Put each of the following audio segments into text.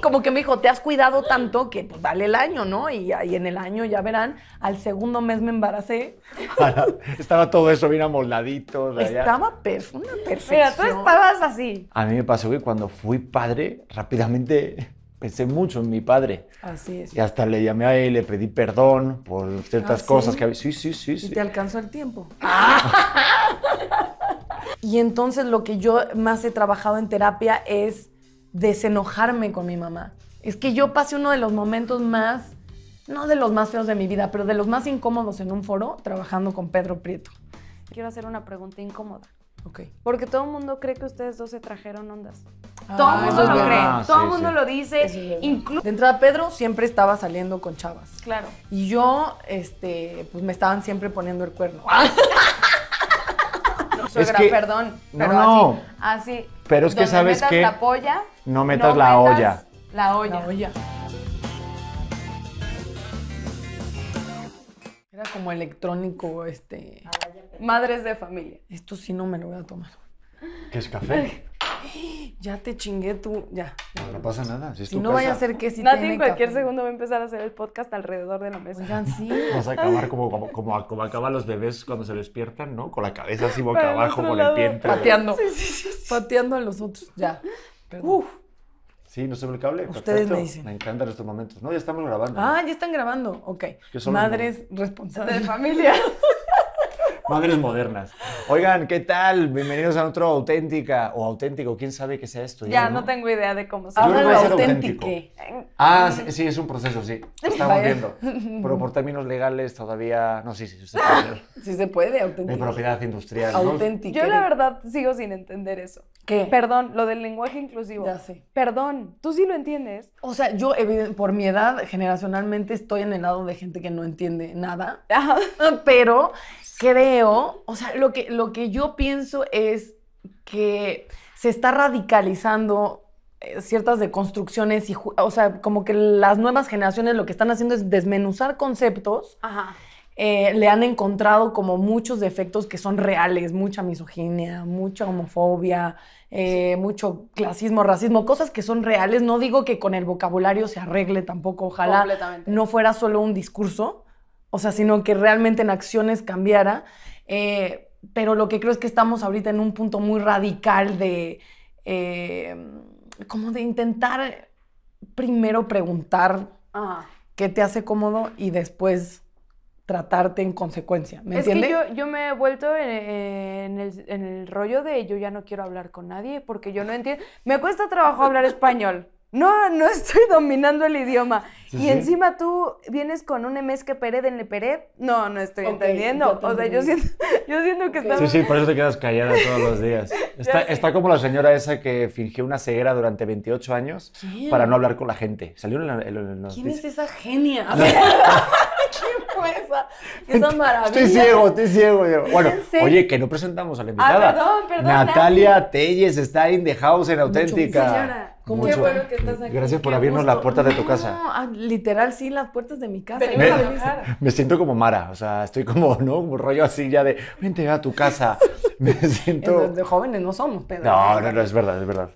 como que me dijo, te has cuidado tanto que pues dale el año, ¿no? Y, ahí en el año, ya verán, al segundo mes me embaracé. estaba todo eso bien amoldadito. estaba perfecto una perfección. Mira, tú estabas así. A mí me pasó que cuando fui padre, rápidamente pensé mucho en mi padre. Así es. Y hasta le llamé a él, le pedí perdón por ciertas ¿Ah, cosas que Sí, sí, sí, sí. Y te alcanzó el tiempo. Ah. y entonces lo que yo más he trabajado en terapia es desenojarme con mi mamá. Es que yo pasé uno de los momentos más, no de los más feos de mi vida, pero de los más incómodos en un foro trabajando con Pedro Prieto. Quiero hacer una pregunta incómoda. Ok. Porque todo el mundo cree que ustedes dos se trajeron ondas. Ah, todo el mundo lo cree, ah, todo el mundo lo dice. Incluso. de entrada, Pedro siempre estaba saliendo con chavas. Claro. Y yo, este, pues me estaban siempre poniendo el cuerno. no, suegra, perdón. No, no. Así, así pero es que sabes que... la polla, no metas la olla. La olla. La olla. Era como electrónico, este... Madres de familia. Esto sí no me lo voy a tomar. ¿Qué es café? Ya te chingué tú, ya. No, pasa nada. Si, es no vaya a ser que si Nati en cualquier segundo va a empezar a hacer el podcast alrededor de la mesa. Oigan, sí. Vas a acabar como, como, como, acaban los bebés cuando se despiertan, ¿no? Con la cabeza así boca abajo, con el pie Pateando. Sí, sí, sí, Pateando a los otros, ya. Uf. Sí, no se ve el cable. Ustedes me dicen. Me encantan estos momentos. No, ya estamos grabando. Ah, ya están grabando. Ok. Madres responsables de familia. Madres mm. modernas. Oigan, ¿qué tal? Bienvenidos a otro auténtica o auténtico. ¿Quién sabe qué sea esto? Ya, no, tengo idea de cómo se llama. auténtico. Ah, mm. sí, es un proceso, sí. Estamos viendo. Pero por términos legales todavía. No, sí, sí, se puede. Sí se puede, auténtico. De propiedad industrial. Auténtico. Yo la verdad sigo sin entender eso. ¿Qué? Perdón, lo del lenguaje inclusivo. Ya sé. Perdón, tú sí lo entiendes. O sea, yo por mi edad generacionalmente estoy en el lado de gente que no entiende nada. Pero creo, o sea, lo que, lo que yo pienso es que se está radicalizando eh, ciertas deconstrucciones y, o sea, como que las nuevas generaciones lo que están haciendo es desmenuzar conceptos. Eh, le han encontrado como muchos defectos que son reales, mucha misoginia, mucha homofobia, eh, mucho clasismo, racismo, cosas que son reales. No digo que con el vocabulario se arregle tampoco, ojalá no fuera solo un discurso, o sea, sino que realmente en acciones cambiara. Eh, pero lo que creo es que estamos ahorita en un punto muy radical de, eh, como de intentar primero preguntar qué te hace cómodo y después tratarte en consecuencia. ¿Me es Que yo, me he vuelto eh, en, el, en, el, rollo de yo ya no quiero hablar con nadie porque yo no entiendo. Me cuesta trabajo hablar español. No, no estoy dominando el idioma y encima tú vienes con un MS que pere, en le No, no estoy entendiendo. O sea, yo siento, yo siento que está. Sí, sí, por eso te quedas callada todos los días. Está, como la señora esa que fingió una ceguera durante 28 años para no hablar con la gente. Salió en ¿Quién es esa genia? vergüenza. Que son maravillas. Estoy ciego, estoy ciego. Bueno, oye, que no presentamos a la ah, invitada. Ah, perdón, perdón. Natalia Telles está in the house en Auténtica. Qué bueno que estás aquí. Gracias por abrirnos la puerta de tu casa. No, ah, literal, sí, las puertas de mi casa. Me, siento como Mara, o sea, estoy como, ¿no? Un rollo así ya de, vente a tu casa. Me siento... De jóvenes no somos, Pedro. No, no, no, es verdad, es verdad.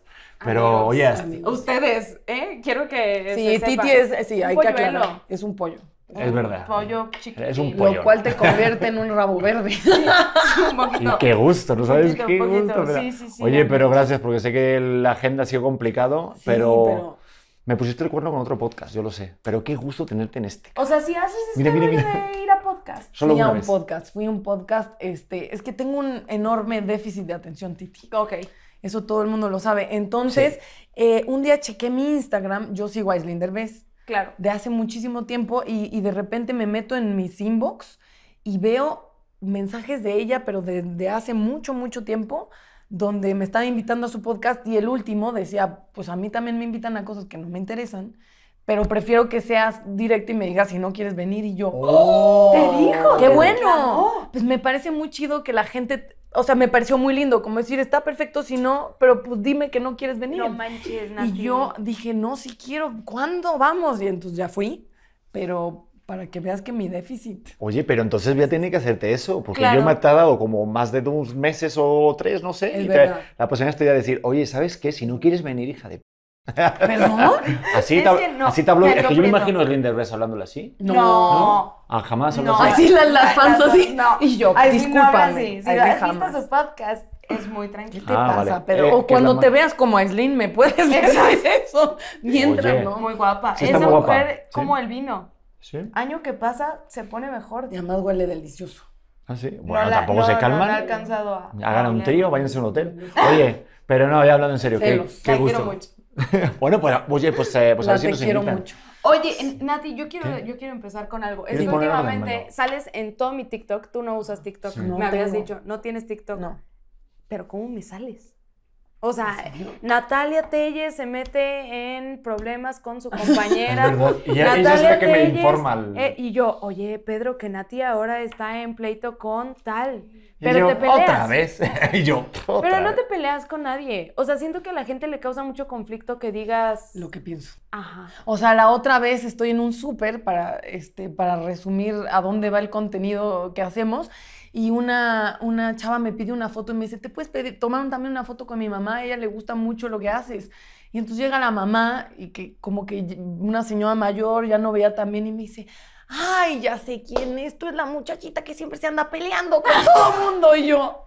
Pero, oye, ustedes, ¿eh? Quiero que. Sí, Titi es. Sí, hay que aclarar. Es un pollo es verdad. Es un pollo. Lo cual te convierte en un rabo verde. un poquito. Y qué gusto, ¿no sabes? qué gusto. Sí, sí, Oye, pero gracias porque sé que la agenda ha sido complicado, pero... Me pusiste el cuerno con otro podcast, yo lo sé, pero qué gusto tenerte en este. O sea, si haces mira, este mira, mira. de ir a podcast. Solo fui a un podcast, fui a un podcast, este, es que tengo un enorme déficit de atención, Titi. Ok. Eso todo el mundo lo sabe. Entonces, eh, un día chequé mi Instagram, yo sigo a Islinder Claro. De hace muchísimo tiempo y, de repente me meto en mis inbox y veo mensajes de ella, pero de, hace mucho, mucho tiempo, donde me estaba invitando a su podcast y el último decía, pues a mí también me invitan a cosas que no me interesan pero prefiero que seas directa y me digas si no quieres venir y yo. Oh, ¡Te dijo! ¡Qué bueno! Pues me parece muy chido que la gente o sea, me pareció muy lindo, como decir, está perfecto si no, pero pues dime que no quieres venir. No manches, Y yo dije, no, si quiero, ¿cuándo vamos? Y entonces ya fui, pero para que veas que mi déficit. Oye, pero entonces ya tiene que hacerte eso, porque yo me ha tardado como más de dos meses o tres, no sé, y la persona estoy a decir, oye, ¿sabes qué? Si no quieres venir, hija de ¿Perdón? Así, así te hablo, Es que yo me imagino a de Ress hablándole así. No. Ah, jamás no. así. la las, así. No. Y yo, discúlpame. si has visto su podcast, es muy tranquilo. ¿Qué te ah, pasa? Vale. Eh, o cuando te veas como Aislinn, ¿me puedes decir eso? Mientras, ¿no? Muy guapa. Esa mujer, como el vino. Sí. Año que pasa, se pone mejor. Y además huele delicioso. Ah, sí. Bueno, tampoco se calma. alcanzado a. Hagan un trío, váyanse a un hotel. Oye, pero no, ya hablando en serio. Qué, mucho bueno, pues oye, pues, eh, pues a ver si quiero mucho. Oye, Nati, yo quiero, yo quiero empezar con algo. Es que últimamente sales en todo mi TikTok, tú no usas TikTok, no me habías dicho, no tienes TikTok. No. Pero ¿cómo me sales? O sea, Natalia Telle se mete en problemas con su compañera. y Natalia informa. Eh, y yo, oye, Pedro, que Nati ahora está en pleito con tal. Pero Otra vez. y yo, Pero no te peleas con nadie. O sea, siento que a la gente le causa mucho conflicto que digas. Lo que pienso. Ajá. O sea, la otra vez estoy en un súper para, este, para resumir a dónde va el contenido que hacemos. Y una, una chava me pide una foto y me dice, ¿te puedes pedir, tomar también una foto con mi mamá? A ella le gusta mucho lo que haces. Y entonces llega la mamá y que como que una señora mayor ya no veía también y me dice, ay, ya sé quién es, tú es la muchachita que siempre se anda peleando con todo el mundo. Y yo,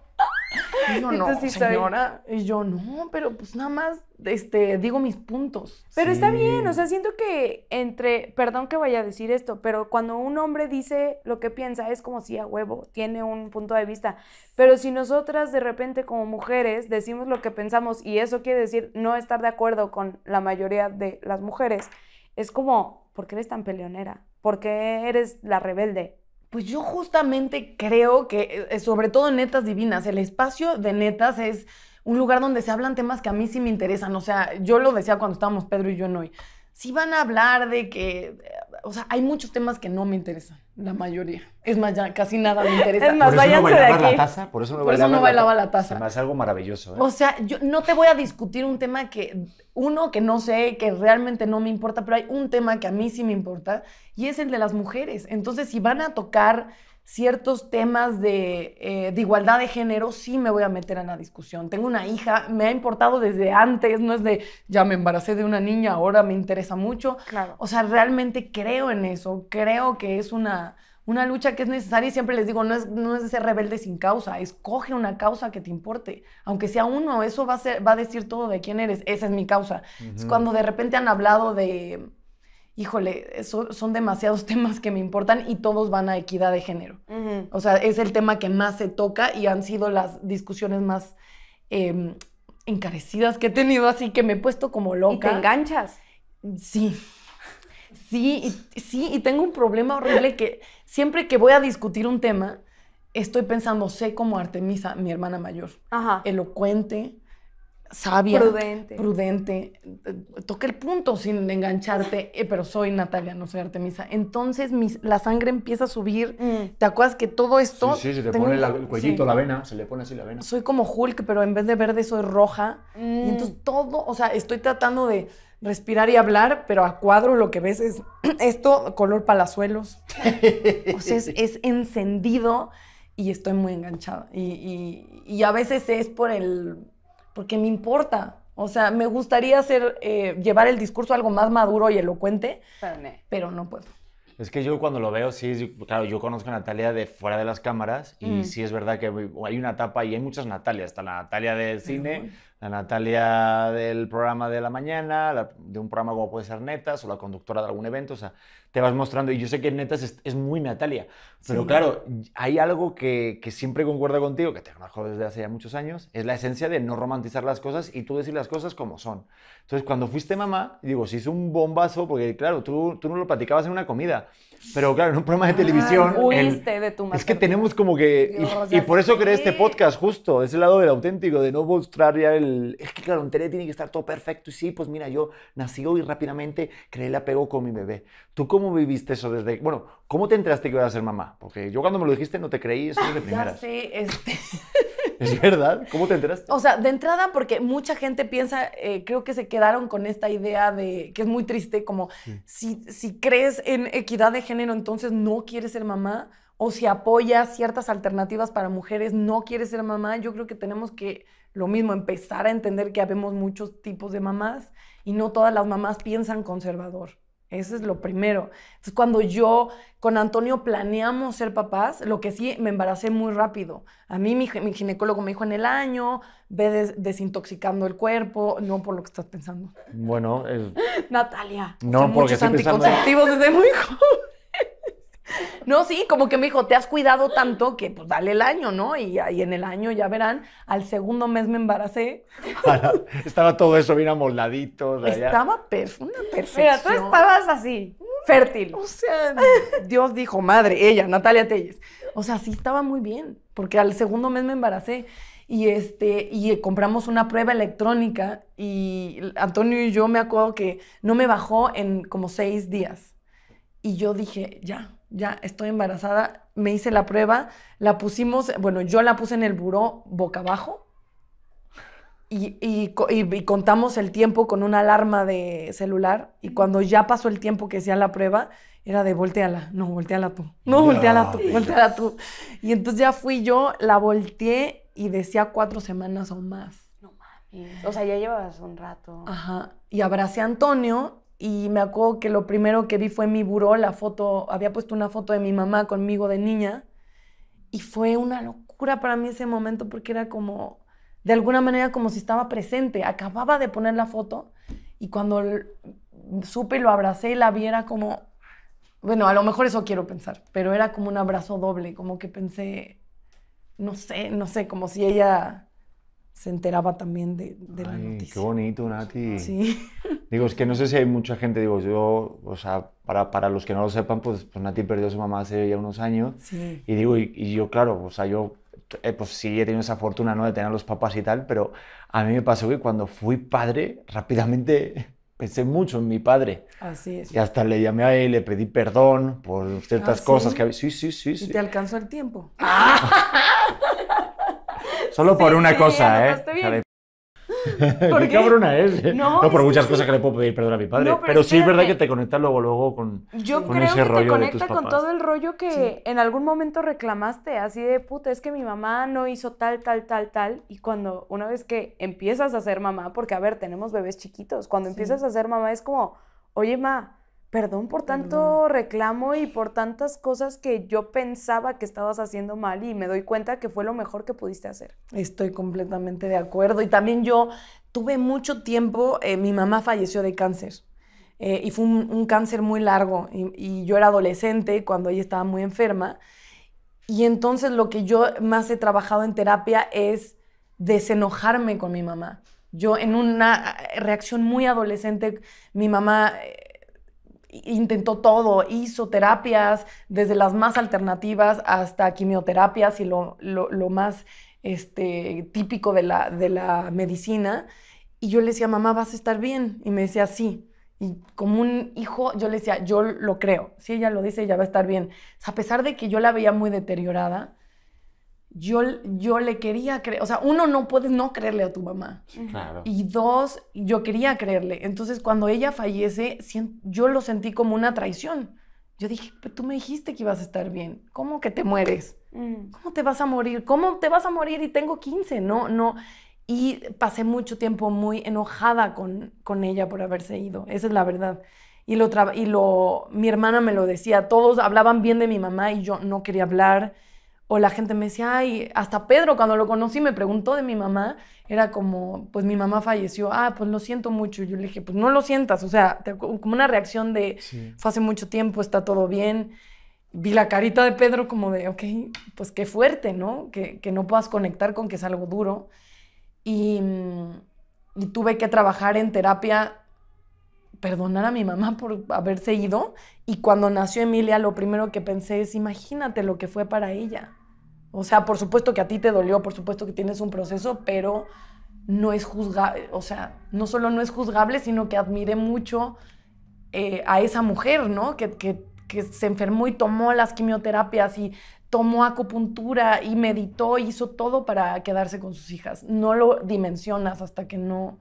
y yo no, señora. Y yo no, pero pues nada más este, digo mis puntos. Pero está bien, o sea, siento que entre, perdón que vaya a decir esto, pero cuando un hombre dice lo que piensa es como si a huevo, tiene un punto de vista. Pero si nosotras de repente como mujeres decimos lo que pensamos y eso quiere decir no estar de acuerdo con la mayoría de las mujeres, es como, ¿por qué eres tan peleonera? ¿Por qué eres la rebelde? Pues yo justamente creo que, eh, sobre todo en Netas Divinas, el espacio de Netas es un lugar donde se hablan temas que a mí sí me interesan. O sea, yo lo decía cuando estábamos Pedro y yo en hoy si van a hablar de que, o sea, hay muchos temas que no me interesan, la mayoría. Es más, ya casi nada me interesa. Es más, por eso no bailaba la taza, por eso no, bailaba, la, taza. es algo maravilloso. ¿eh? O sea, yo no te voy a discutir un tema que, uno, que no sé, que realmente no me importa, pero hay un tema que a mí sí me importa y es el de las mujeres. Entonces, si van a tocar ciertos temas eh, de, igualdad de género, sí me voy a meter en la discusión. Tengo una hija, me ha importado desde antes, no es de ya me embaracé de una niña, ahora me interesa mucho. O sea, realmente creo en eso, creo que es una, una lucha que es necesaria y siempre les digo, no es, no es de ser rebelde sin causa, escoge una causa que te importe, aunque sea uno, eso va a, decir todo de quién eres, esa es mi causa. Es cuando de repente han hablado de híjole, son demasiados temas que me importan y todos van a equidad de género. O sea, es el tema que más se toca y han sido las discusiones más em, encarecidas que he tenido, así que me he puesto como loca. ¿Y te enganchas? Sí. Sí, sí, y tengo un problema horrible que siempre que voy a discutir un tema, estoy pensando, sé como Artemisa, mi hermana mayor, Ajá. elocuente, sabia, prudente. toque el punto sin engancharte, eh, pero soy Natalia, no soy Artemisa. Entonces la sangre empieza a subir. Mm. ¿Te acuerdas que todo esto... Sí, se te pone el cuellito, la vena, se le pone así la vena. Soy como Hulk, pero en vez de verde soy roja. Mm. Y entonces todo, o sea, estoy tratando de respirar y hablar, pero a cuadro lo que ves es esto, color palazuelos. o sea, es, encendido y estoy muy enganchada. y a veces es por el porque me importa. O sea, me gustaría hacer, eh, llevar el discurso algo más maduro y elocuente, pero no puedo. Es que yo cuando lo veo, sí, claro, yo conozco a Natalia de fuera de las cámaras y mm. sí es verdad que hay una etapa y hay muchas Natalias. Está la Natalia del cine, la Natalia del programa de la mañana, de un programa como puede ser Netas o la conductora de algún evento. O sea, te vas mostrando. Y yo sé que Netas es, muy Natalia, pero claro, hay algo que, que siempre concuerda contigo, que te conozco desde hace ya muchos años, es la esencia de no romantizar las cosas y tú decir las cosas como son. Entonces, cuando fuiste mamá, digo, sí hizo un bombazo, porque claro, tú, tú no lo platicabas en una comida, pero claro, en un programa de ah, televisión... de tu es que tenemos como que... y, por eso creé este podcast, justo, ese lado del auténtico, de no mostrar ya el... Es que claro, en tele tiene que estar todo perfecto y sí, pues mira, yo nací hoy rápidamente, creé el apego con mi bebé. Tú ¿Cómo viviste eso desde.? Bueno, ¿cómo te enteraste que ibas a ser mamá? Porque yo cuando me lo dijiste no te creí, eso es de primeras. Ya este. ¿Es verdad? ¿Cómo te enteraste? O sea, de entrada, porque mucha gente piensa, eh, creo que se quedaron con esta idea de que es muy triste, como si, si crees en equidad de género, entonces no quieres ser mamá, o si apoyas ciertas alternativas para mujeres, no quieres ser mamá. Yo creo que tenemos que, lo mismo, empezar a entender que habemos muchos tipos de mamás y no todas las mamás piensan conservador. Eso es lo primero. Entonces, cuando yo con Antonio planeamos ser papás, lo que sí, me embaracé muy rápido. A mí mi, mi ginecólogo me dijo en el año, ve desintoxicando el cuerpo, no por lo que estás pensando. Bueno, es... Natalia. No, porque muchos anticonceptivos desde muy joven. No, sí, como que me dijo, te has cuidado tanto que pues dale el año, ¿no? Y, ahí en el año, ya verán, al segundo mes me embaracé. Ah, estaba todo eso bien amoldadito. estaba una perfección. tú estabas así, fértil. O sea, Dios dijo, madre, ella, Natalia Telles. O sea, sí estaba muy bien, porque al segundo mes me embaracé. Y, este, y compramos una prueba electrónica y Antonio y yo me acuerdo que no me bajó en como seis días. Y yo dije, ya, ya estoy embarazada, me hice la prueba, la pusimos, bueno, yo la puse en el buró boca abajo y, contamos el tiempo con una alarma de celular y cuando ya pasó el tiempo que hacía la prueba, era de volteala, no, volteala tú, no, volteala tú, volteala tú. Y entonces ya fui yo, la volteé y decía cuatro semanas o más. O sea, ya llevabas un rato. Ajá. Y abracé a Antonio y me acuerdo que lo primero que vi fue mi buró, la foto, había puesto una foto de mi mamá conmigo de niña. Y fue una locura para mí ese momento porque era como, de alguna manera, como si estaba presente. Acababa de poner la foto y cuando supe y lo abracé y la vi era como, bueno, a lo mejor eso quiero pensar, pero era como un abrazo doble, como que pensé, no sé, no sé, como si ella se enteraba también de, la noticia. Qué bonito, Nati. Sí. Digo, es que no sé si hay mucha gente, digo, yo, o sea, para, para los que no lo sepan, pues, pues Nati perdió a su mamá hace ya unos años. Sí. Y digo, y, yo, claro, o sea, yo, eh, pues sí he tenido esa fortuna, ¿no? De tener los papás y tal, pero a mí me pasó que cuando fui padre, rápidamente pensé mucho en mi padre. Así es. Y hasta le llamé a él, le pedí perdón por ciertas ah, cosas que había. Sí, sí, sí, sí. ¿Y te alcanzó el tiempo? ¡Ah! Solo por una cosa, ¿eh? Bien. Qué es. ¿eh? No, por muchas cosas que le puedo pedir perdón a mi padre. pero, sí es verdad que te conecta luego, luego con, Yo creo ese que rollo te conecta con todo el rollo que en algún momento reclamaste, así de puta, es que mi mamá no hizo tal, tal, tal, tal. Y cuando una vez que empiezas a ser mamá, porque a ver, tenemos bebés chiquitos, cuando empiezas a ser mamá es como, oye, ma, perdón por tanto reclamo y por tantas cosas que yo pensaba que estabas haciendo mal y me doy cuenta que fue lo mejor que pudiste hacer. Estoy completamente de acuerdo y también yo tuve mucho tiempo, eh, mi mamá falleció de cáncer. Eh, y fue un, cáncer muy largo y yo era adolescente cuando ella estaba muy enferma y entonces lo que yo más he trabajado en terapia es desenojarme con mi mamá. Yo en una reacción muy adolescente, mi mamá eh, intentó todo, hizo terapias, desde las más alternativas hasta quimioterapias y lo, más este, típico de la, de la medicina. Y yo le decía, mamá, vas a estar bien. Y me decía, sí. Y como un hijo, yo le decía, yo lo creo. Si ella lo dice, ella va a estar bien. a pesar de que yo la veía muy deteriorada, yo, le quería creer, o sea, uno no puedes no creerle a tu mamá. Y dos, yo quería creerle. Entonces, cuando ella fallece, yo lo sentí como una traición. Yo dije, pero tú me dijiste que ibas a estar bien. ¿Cómo que te mueres? Mm. ¿Cómo te vas a morir? ¿Cómo te vas a morir y tengo 15? No, no. Y pasé mucho tiempo muy enojada con, ella por haberse ido. Esa es la verdad. Y, lo y lo, mi hermana me lo decía. Todos hablaban bien de mi mamá y yo no quería hablar o la gente me decía, ay, hasta Pedro cuando lo conocí me preguntó de mi mamá, era como, pues mi mamá falleció, ah, pues lo siento mucho. yo le dije, pues no lo sientas, o sea, como una reacción de, fue hace mucho tiempo, está todo bien. Vi la carita de Pedro como de, ok, pues qué fuerte, ¿no? Que, no puedas conectar con que es algo duro. y mm, tuve que trabajar en terapia perdonar a mi mamá por haberse ido. Y cuando nació Emilia, lo primero que pensé es, imagínate lo que fue para ella. O sea, por supuesto que a ti te dolió, por supuesto que tienes un proceso, pero no es juzgable, o sea, no solo no es juzgable, sino que admire mucho eh, a esa mujer, ¿no? Que, que, se enfermó y tomó las quimioterapias y tomó acupuntura y meditó, y hizo todo para quedarse con sus hijas. No lo dimensionas hasta que no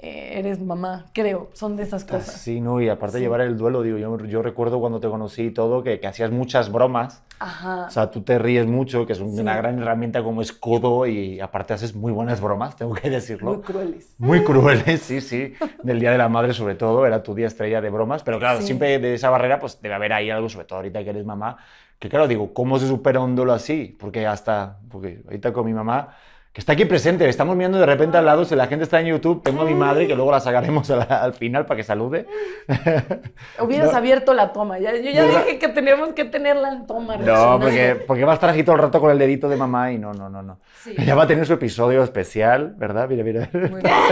eh, eres mamá, creo, son de esas ah, cosas. Sí, no, y aparte llevar el duelo, digo, yo, yo, recuerdo cuando te conocí y todo, que, hacías muchas bromas. Ajá. O sea, tú te ríes mucho, que es una gran herramienta como escudo y aparte haces muy buenas bromas, tengo que decirlo. Muy crueles. Muy crueles, sí, sí. Del Día de la Madre sobre todo, era tu día estrella de bromas, pero claro, siempre de esa barrera pues debe haber ahí algo, sobre todo ahorita que eres mamá, que claro, digo, ¿cómo se supera un duelo así? Porque hasta, porque ahorita con mi mamá está aquí presente, le estamos mirando de repente al lado, si la gente está en YouTube, tengo a mi madre que luego la sacaremos al, final para que salude. Hubieras abierto la toma, ya, yo ya dije que teníamos que tenerla en toma. No, porque, porque, va a estar aquí todo el rato con el dedito de mamá y no, no, no, no. Ya va a tener su episodio especial, ¿verdad? Mira, mira,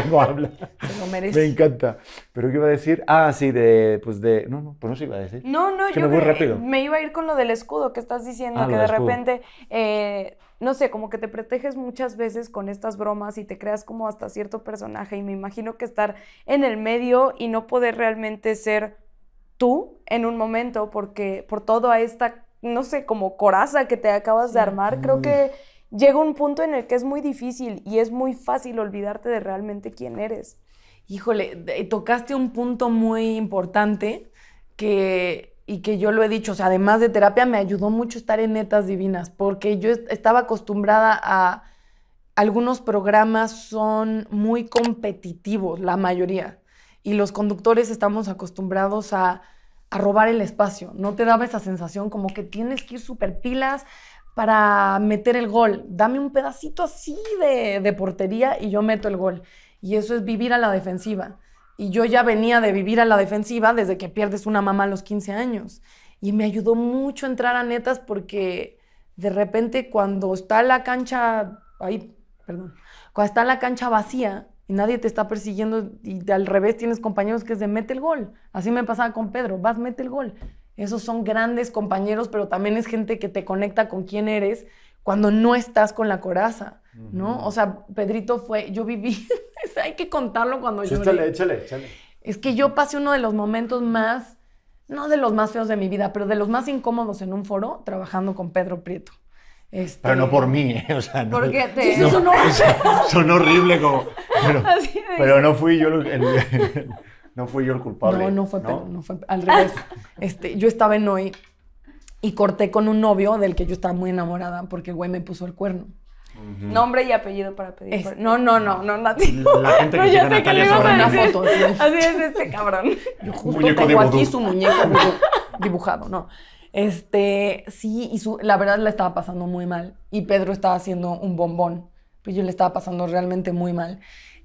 tengo habla. Me encanta. Pero ¿qué iba a decir? Ah, sí, de, pues de, no, no, pues no se iba a decir. No, no, yo me, rápido. me iba a ir con lo del escudo que estás diciendo, ah, que de repente... Eh, no sé, como que te proteges muchas veces con estas bromas y te creas como hasta cierto personaje y me imagino que estar en el medio y no poder realmente ser tú en un momento porque por toda esta, no sé, como coraza que te acabas de armar, creo que llega un punto en el que es muy difícil y es muy fácil olvidarte de realmente quién eres. Híjole, tocaste un punto muy importante que y que yo lo he dicho, o sea, además de terapia, me ayudó mucho estar en netas divinas, porque yo estaba acostumbrada a algunos programas son muy competitivos, la mayoría, y los conductores estamos acostumbrados a, robar el espacio, no te daba esa sensación como que tienes que ir super pilas para meter el gol, dame un pedacito así de, de portería y yo meto el gol, y eso es vivir a la defensiva. Y yo ya venía de vivir a la defensiva desde que pierdes una mamá a los 15 años. Y me ayudó mucho entrar a netas porque de repente cuando está la cancha, ahí, perdón, cuando está la cancha vacía y nadie te está persiguiendo y al revés tienes compañeros que es de mete el gol. Así me pasaba con Pedro, vas, mete el gol. Esos son grandes compañeros, pero también es gente que te conecta con quién eres cuando no estás con la coraza. ¿no? O sea, Pedrito fue, yo viví, hay que contarlo cuando yo... Échale, échale, échale. Es que yo pasé uno de los momentos más, no de los más feos de mi vida, pero de los más incómodos en un foro trabajando con Pedro Prieto. Este, pero no por mí, ¿eh? o sea, no. Porque son, horrible como. Pero, no fui yo el, no fui yo el culpable. No, no fue, no fue al revés. Este, yo estaba en hoy y corté con un novio del que yo estaba muy enamorada porque güey me puso el cuerno. Nombre y apellido para pedir. Este, no, no, no, no, La gente que llega ya sé que una foto. Así es este cabrón. Yo justo muñeco tengo aquí su muñeco dibujado, no. Este, sí, y su, la verdad la estaba pasando muy mal. Y Pedro estaba haciendo un bombón. Pero pues yo le estaba pasando realmente muy mal.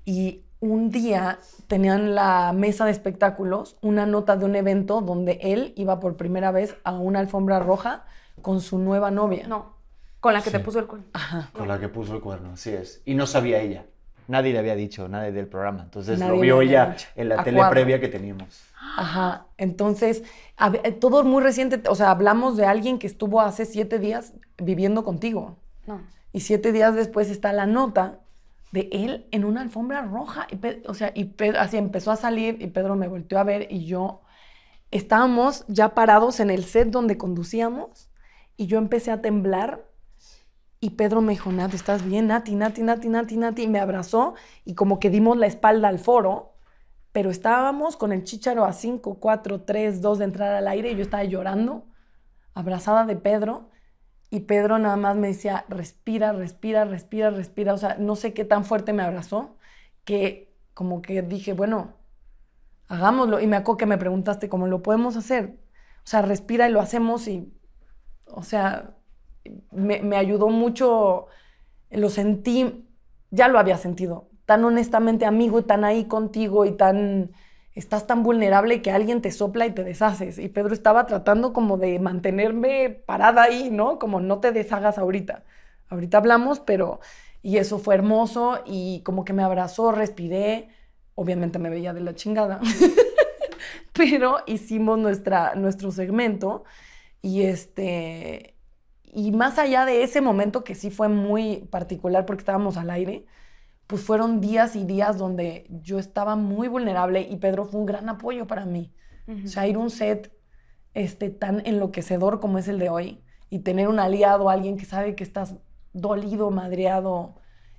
Y un día tenían la mesa de espectáculos una nota de un evento donde él iba por primera vez a una alfombra roja con su nueva novia. No. Con la que te puso el cuerno. Ajá, con la que puso el cuerno, así es. Y no sabía ella. Nadie le había dicho, nadie del programa. Entonces lo vio ella en la tele previa que teníamos. Ajá, entonces, eh, todo muy reciente, o sea, hablamos de alguien que estuvo hace siete días viviendo contigo. No. Y siete días después está la nota de él en una alfombra roja. o sea, y así empezó a salir y Pedro me volteó a ver y yo estábamos ya parados en el set donde conducíamos y yo empecé a temblar y Pedro me dijo, Nati, ¿estás bien? Nati, Nati, Nati, Nati, Nati. Y me abrazó y como que dimos la espalda al foro, pero estábamos con el chícharo a 5, 4, 3, 2 de entrar al aire y yo estaba llorando, abrazada de Pedro. Y Pedro nada más me decía, respira, respira, respira, respira. O sea, no sé qué tan fuerte me abrazó que como que dije, bueno, hagámoslo. Y me acuerdo que me preguntaste cómo lo podemos hacer. O sea, respira y lo hacemos y, o sea, me, ayudó mucho, lo sentí, ya lo había sentido, tan honestamente amigo y tan ahí contigo y tan estás tan vulnerable que alguien te sopla y te deshaces. Y Pedro estaba tratando como de mantenerme parada ahí, ¿no? Como no te deshagas ahorita. Ahorita hablamos, pero... Y eso fue hermoso y como que me abrazó, respiré. Obviamente me veía de la chingada. pero hicimos nuestra, nuestro segmento y este y más allá de ese momento que sí fue muy particular porque estábamos al aire, pues fueron días y días donde yo estaba muy vulnerable y Pedro fue un gran apoyo para mí. O sea, ir a un set este, tan enloquecedor como es el de hoy y tener un aliado, alguien que sabe que estás dolido, madreado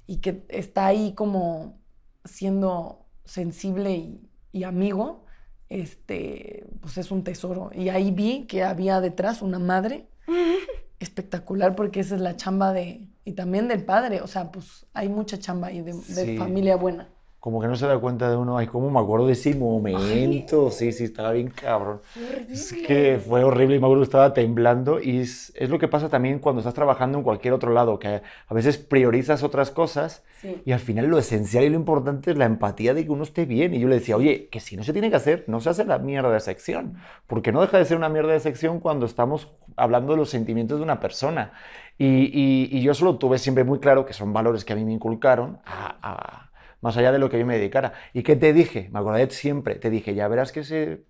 y que está ahí como siendo sensible y, y amigo, este, pues es un tesoro. Y ahí vi que había detrás una madre espectacular porque esa es la chamba de, y también del padre, o sea, pues hay mucha chamba y de, familia buena como que no se da cuenta de uno, ay, cómo me acuerdo de ese momento, sí, sí, estaba bien cabrón. Es que fue horrible y me acuerdo estaba temblando y es, lo que pasa también cuando estás trabajando en cualquier otro lado, que a veces priorizas otras cosas y al final lo esencial y lo importante es la empatía de que uno esté bien. Y yo le decía, oye, que si no se tiene que hacer, no se hace la mierda de sección, porque no deja de ser una mierda de sección cuando estamos hablando de los sentimientos de una persona. Y, y, y yo solo tuve siempre muy claro que son valores que a mí me inculcaron a más allá de lo que yo me dedicara. ¿Y qué te dije? Me siempre, te dije, ya verás que se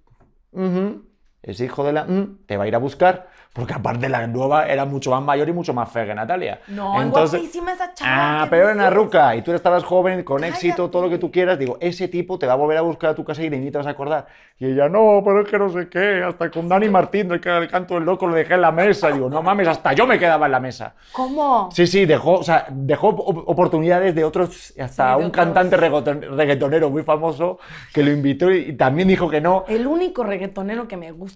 ese hijo de la mm, te va a ir a buscar. Porque aparte la nueva era mucho más mayor y mucho más fea que Natalia. No, Entonces, esa Ah, pero en la ruca y tú estabas joven, con éxito, todo lo que tú quieras. Digo, ese tipo te va a volver a buscar a tu casa y le te vas a acordar. Y ella, no, pero es que no sé qué. Hasta con Dani Martín, el canto del loco, lo dejé en la mesa. Digo, no mames, hasta yo me quedaba en la mesa. ¿Cómo? Sí, sí, dejó, o sea, dejó oportunidades de otros, hasta un cantante reggaetonero muy famoso que lo invitó y, y también dijo que no. El único reggaetonero que me gusta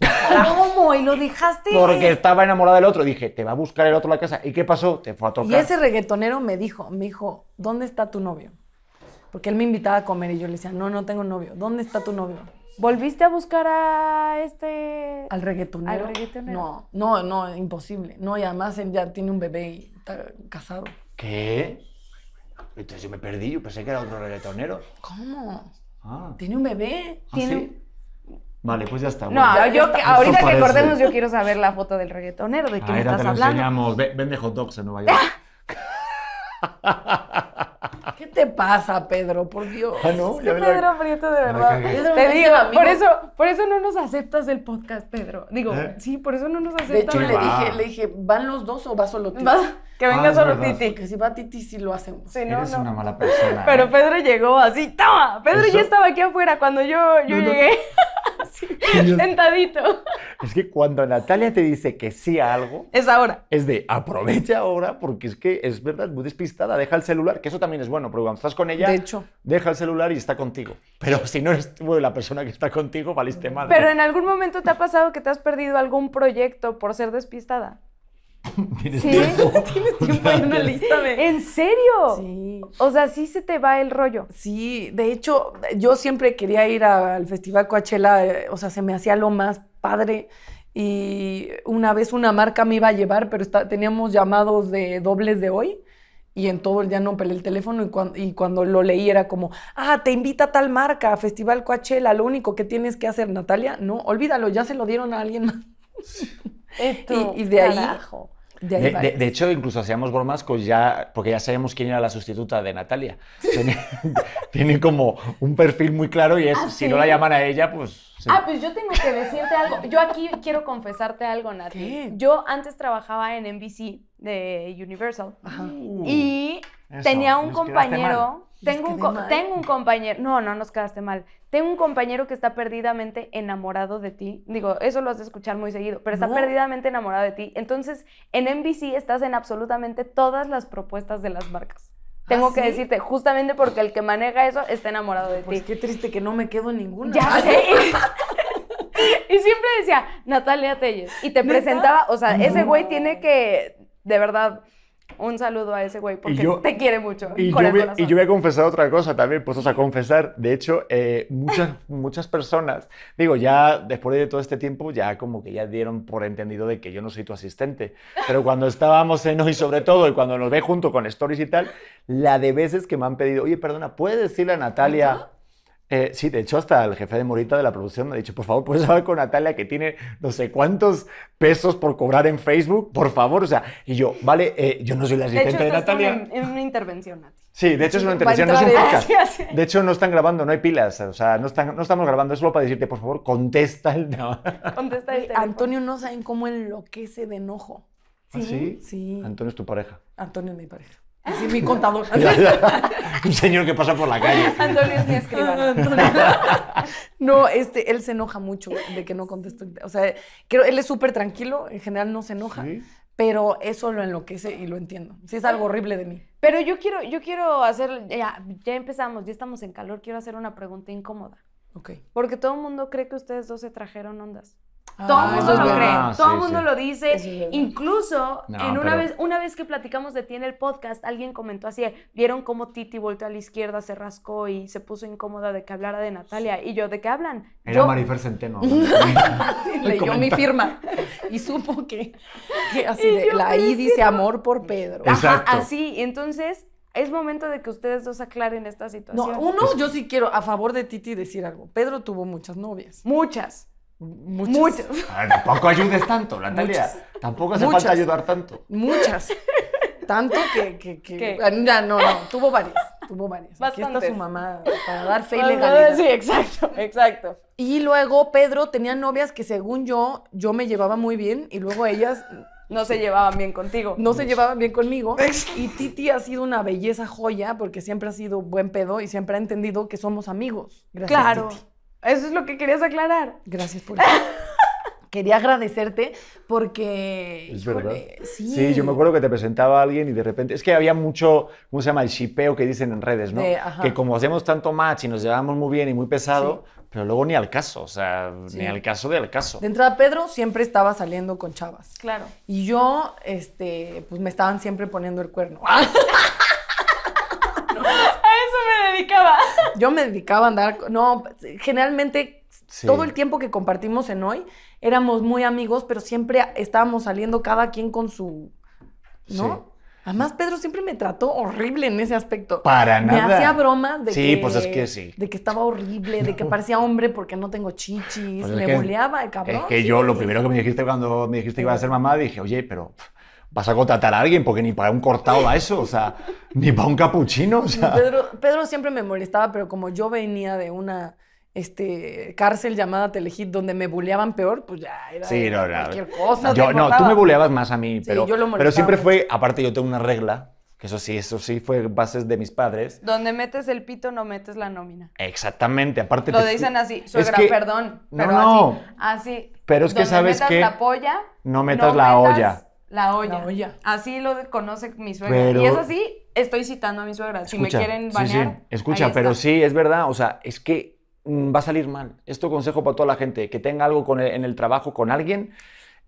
¿Cómo? Y lo dejaste. Porque estaba enamorada del otro. Dije, te va a buscar el otro la casa. ¿Y qué pasó? Te fue a tocar. Y ese reggaetonero me dijo, me dijo, ¿dónde está tu novio? Porque él me invitaba a comer y yo le decía, no, no tengo novio. ¿Dónde está tu novio? ¿Volviste a buscar a este. al reggaetonero? No, no, no, imposible. No, y además él ya tiene un bebé y está casado. ¿Qué? Entonces yo me perdí, yo pensé que era otro reggaetonero. ¿Cómo? Ah. Tiene un bebé. ¿Ah, ¿Tiene, Vale, pues ya está. No, yo, ahorita que acordemos, yo quiero saber la foto del reggaetonero, de qué ah, estás te lo hablando. Vende hot dogs en Nueva York. ¿Qué te pasa, Pedro? Por Dios. Ah, no, es Pedro Prieto, de verdad. Te digo, por eso, por eso no nos aceptas el podcast, Pedro. Digo, ¿Eh? sí, por eso no nos aceptas. De hecho, le dije, le dije, ¿van los dos o vas solo tú? Que venga ah, solo Titi. que si va Titi, si lo hacemos. Eres una mala persona. Pero ¿eh? Pedro llegó así, ¡toma! Pedro ya estaba aquí afuera cuando yo, yo llegué. así, sentadito. Es que cuando Natalia te dice que sí a algo... Es ahora. Es de, aprovecha ahora, porque es que es verdad, muy despistada, deja el celular, que eso también es bueno, porque cuando estás con ella, de hecho. deja el celular y está contigo. Pero si no es la persona que está contigo, valiste mal. Pero en algún momento te ha pasado que te has perdido algún proyecto por ser despistada. ¿Tienes tiempo? ¿Tienes tiempo? una lista de... ¿En serio? Sí. O sea, sí se te va el rollo. Sí, de hecho, yo siempre quería ir al Festival Coachella, eh, o sea, se me hacía lo más padre. Y una vez una marca me iba a llevar, pero teníamos llamados de dobles de hoy y en todo el día no peleé el teléfono y cuando, lo leí era como, ah, te invita tal marca, Festival Coachella, lo único que tienes que hacer, Natalia, no, olvídalo, ya se lo dieron a alguien más. Esto, y, de ahí de, hecho, incluso hacíamos bromas ya, porque ya sabíamos quién era la sustituta de Natalia. Tiene, como un perfil muy claro y es, ah, si no la llaman a ella, pues... Ah, pues yo tengo que decirte algo. Yo aquí quiero confesarte algo, Natalia Yo antes trabajaba en NBC de Universal y tenía un pues, compañero tengo un, tengo un compañero, no, no nos quedaste mal. Tengo un compañero que está perdidamente enamorado de ti. Digo, eso lo has de escuchar muy seguido, pero está perdidamente enamorado de ti. Entonces, en NBC estás en absolutamente todas las propuestas de las marcas. ¿Ah, tengo que decirte, justamente porque el que maneja eso está enamorado de pues ti. Pues qué triste que no me quedo en ninguna. Ya sé. y siempre decía, Natalia Telles. Y te presentaba, o sea, ese güey tiene que, de verdad, un saludo a ese güey porque te quiere mucho. Y yo, voy, y yo, voy, a confesar otra cosa también, pues, o sea, confesar. De hecho, eh, muchas, muchas personas, digo, ya después de todo este tiempo, ya como que ya dieron por entendido de que yo no soy tu asistente. Pero cuando estábamos en hoy, sobre todo, y cuando nos ve junto con Stories y tal, la de veces que me han pedido, oye, perdona, ¿puedes decirle a Natalia? Eh, sí, de hecho, hasta el jefe de Morita de la producción me ha dicho, por favor, puedes hablar con Natalia que tiene no sé cuántos pesos por cobrar en Facebook, por favor. O sea, y yo, vale, eh, yo no soy la asistente de, hecho, de Natalia. es una intervención, Sí, de hecho es una intervención, no es un podcast. De hecho, no están grabando, no hay pilas. O sea, no, no estamos grabando, es solo para decirte, por favor, contesta el. tema Antonio no saben cómo enloquece de enojo. ¿Sí? ¿Ah, ¿Sí? Sí. Antonio es tu pareja. Antonio es mi pareja. Así mi contador. un señor que pasa por la calle. no, este, él se enoja mucho de que no contesto. O sea, él es súper tranquilo, en general no se enoja. Pero eso lo enloquece y lo entiendo. Sí, es algo horrible de mí. Pero yo quiero, yo quiero hacer, ya, ya empezamos, ya estamos en calor, quiero hacer una pregunta incómoda. Ok. Porque todo el mundo cree que ustedes dos se trajeron ondas. Todo el ah, mundo lo cree, todo el mundo lo dice. Incluso en una vez, una vez que platicamos de ti en el podcast, alguien comentó así: vieron cómo Titi volteó a la izquierda, se rascó y se puso incómoda de que hablara de Natalia. Y yo, ¿de qué hablan? Era Marifer Centeno. Leyó mi firma y supo que, así de, la I dice amor por Pedro. así, entonces es momento de que ustedes dos aclaren esta situación. No, uno, yo sí quiero a favor de Titi decir algo. Pedro tuvo muchas novias. Muchas. Muchas. tampoco ayudes tanto, Natalia. Tampoco hace falta ayudar tanto. Muchas. Tanto que, Ya, ah, no, no, tuvo varias, tuvo varias. está su mamá para dar fe y legalidad. Sí, exacto, exacto. Y luego Pedro tenía novias que según yo, yo me llevaba muy bien y luego ellas... No se llevaban bien contigo. No se llevaban bien conmigo. Y Titi ha sido una belleza joya porque siempre ha sido buen pedo y siempre ha entendido que somos amigos. Gracias, claro. Titi. Eso es lo que querías aclarar. Gracias por Quería agradecerte porque... Es verdad. sí. sí. yo me acuerdo que te presentaba a alguien y de repente... Es que había mucho, ¿cómo se llama? El shipeo que dicen en redes, ¿no? que como hacemos tanto match y nos llevamos muy bien y muy pesado, pero luego ni al caso, o sea, ni al caso de al caso. De entrada, Pedro siempre estaba saliendo con chavas. Claro. Y yo, este, pues me estaban siempre poniendo el cuerno. Yo me dedicaba a andar, no, generalmente todo el tiempo que compartimos en hoy éramos muy amigos, pero siempre estábamos saliendo cada quien con su, ¿no? Además, Pedro siempre me trató horrible en ese aspecto. Para nada. Me hacía bromas pues de, que, estaba horrible, de que parecía hombre porque no tengo chichis. Pues me boleaba el cabrón. Es que yo lo primero que me dijiste cuando me dijiste que iba a ser mamá, dije, oye, pero vas a contratar a alguien porque ni para un cortado va eso, o sea, ni para un capuchino. O sea. Pedro, siempre me molestaba, pero como yo venía de una este, cárcel llamada Telehit donde me buleaban peor, pues ya era, sí, no, cualquier cosa. Yo, no, tú me buleabas más a mí, pero, pero siempre fue, aparte yo tengo una regla, que eso sí, eso sí fue bases de mis padres. Donde metes el pito no metes la nómina. Exactamente, aparte... Lo dicen así, suegra, perdón. No, pero no. Así, Pero es que sabes metas la polla... No metas la olla. La olla. Así lo conoce mi suegra. Y es así, estoy citando a mi suegra. si me quieren banear. Sí, Escucha, pero sí, es verdad. O sea, es que mm, va a salir mal. Esto consejo para toda la gente, que tenga algo en el trabajo con alguien.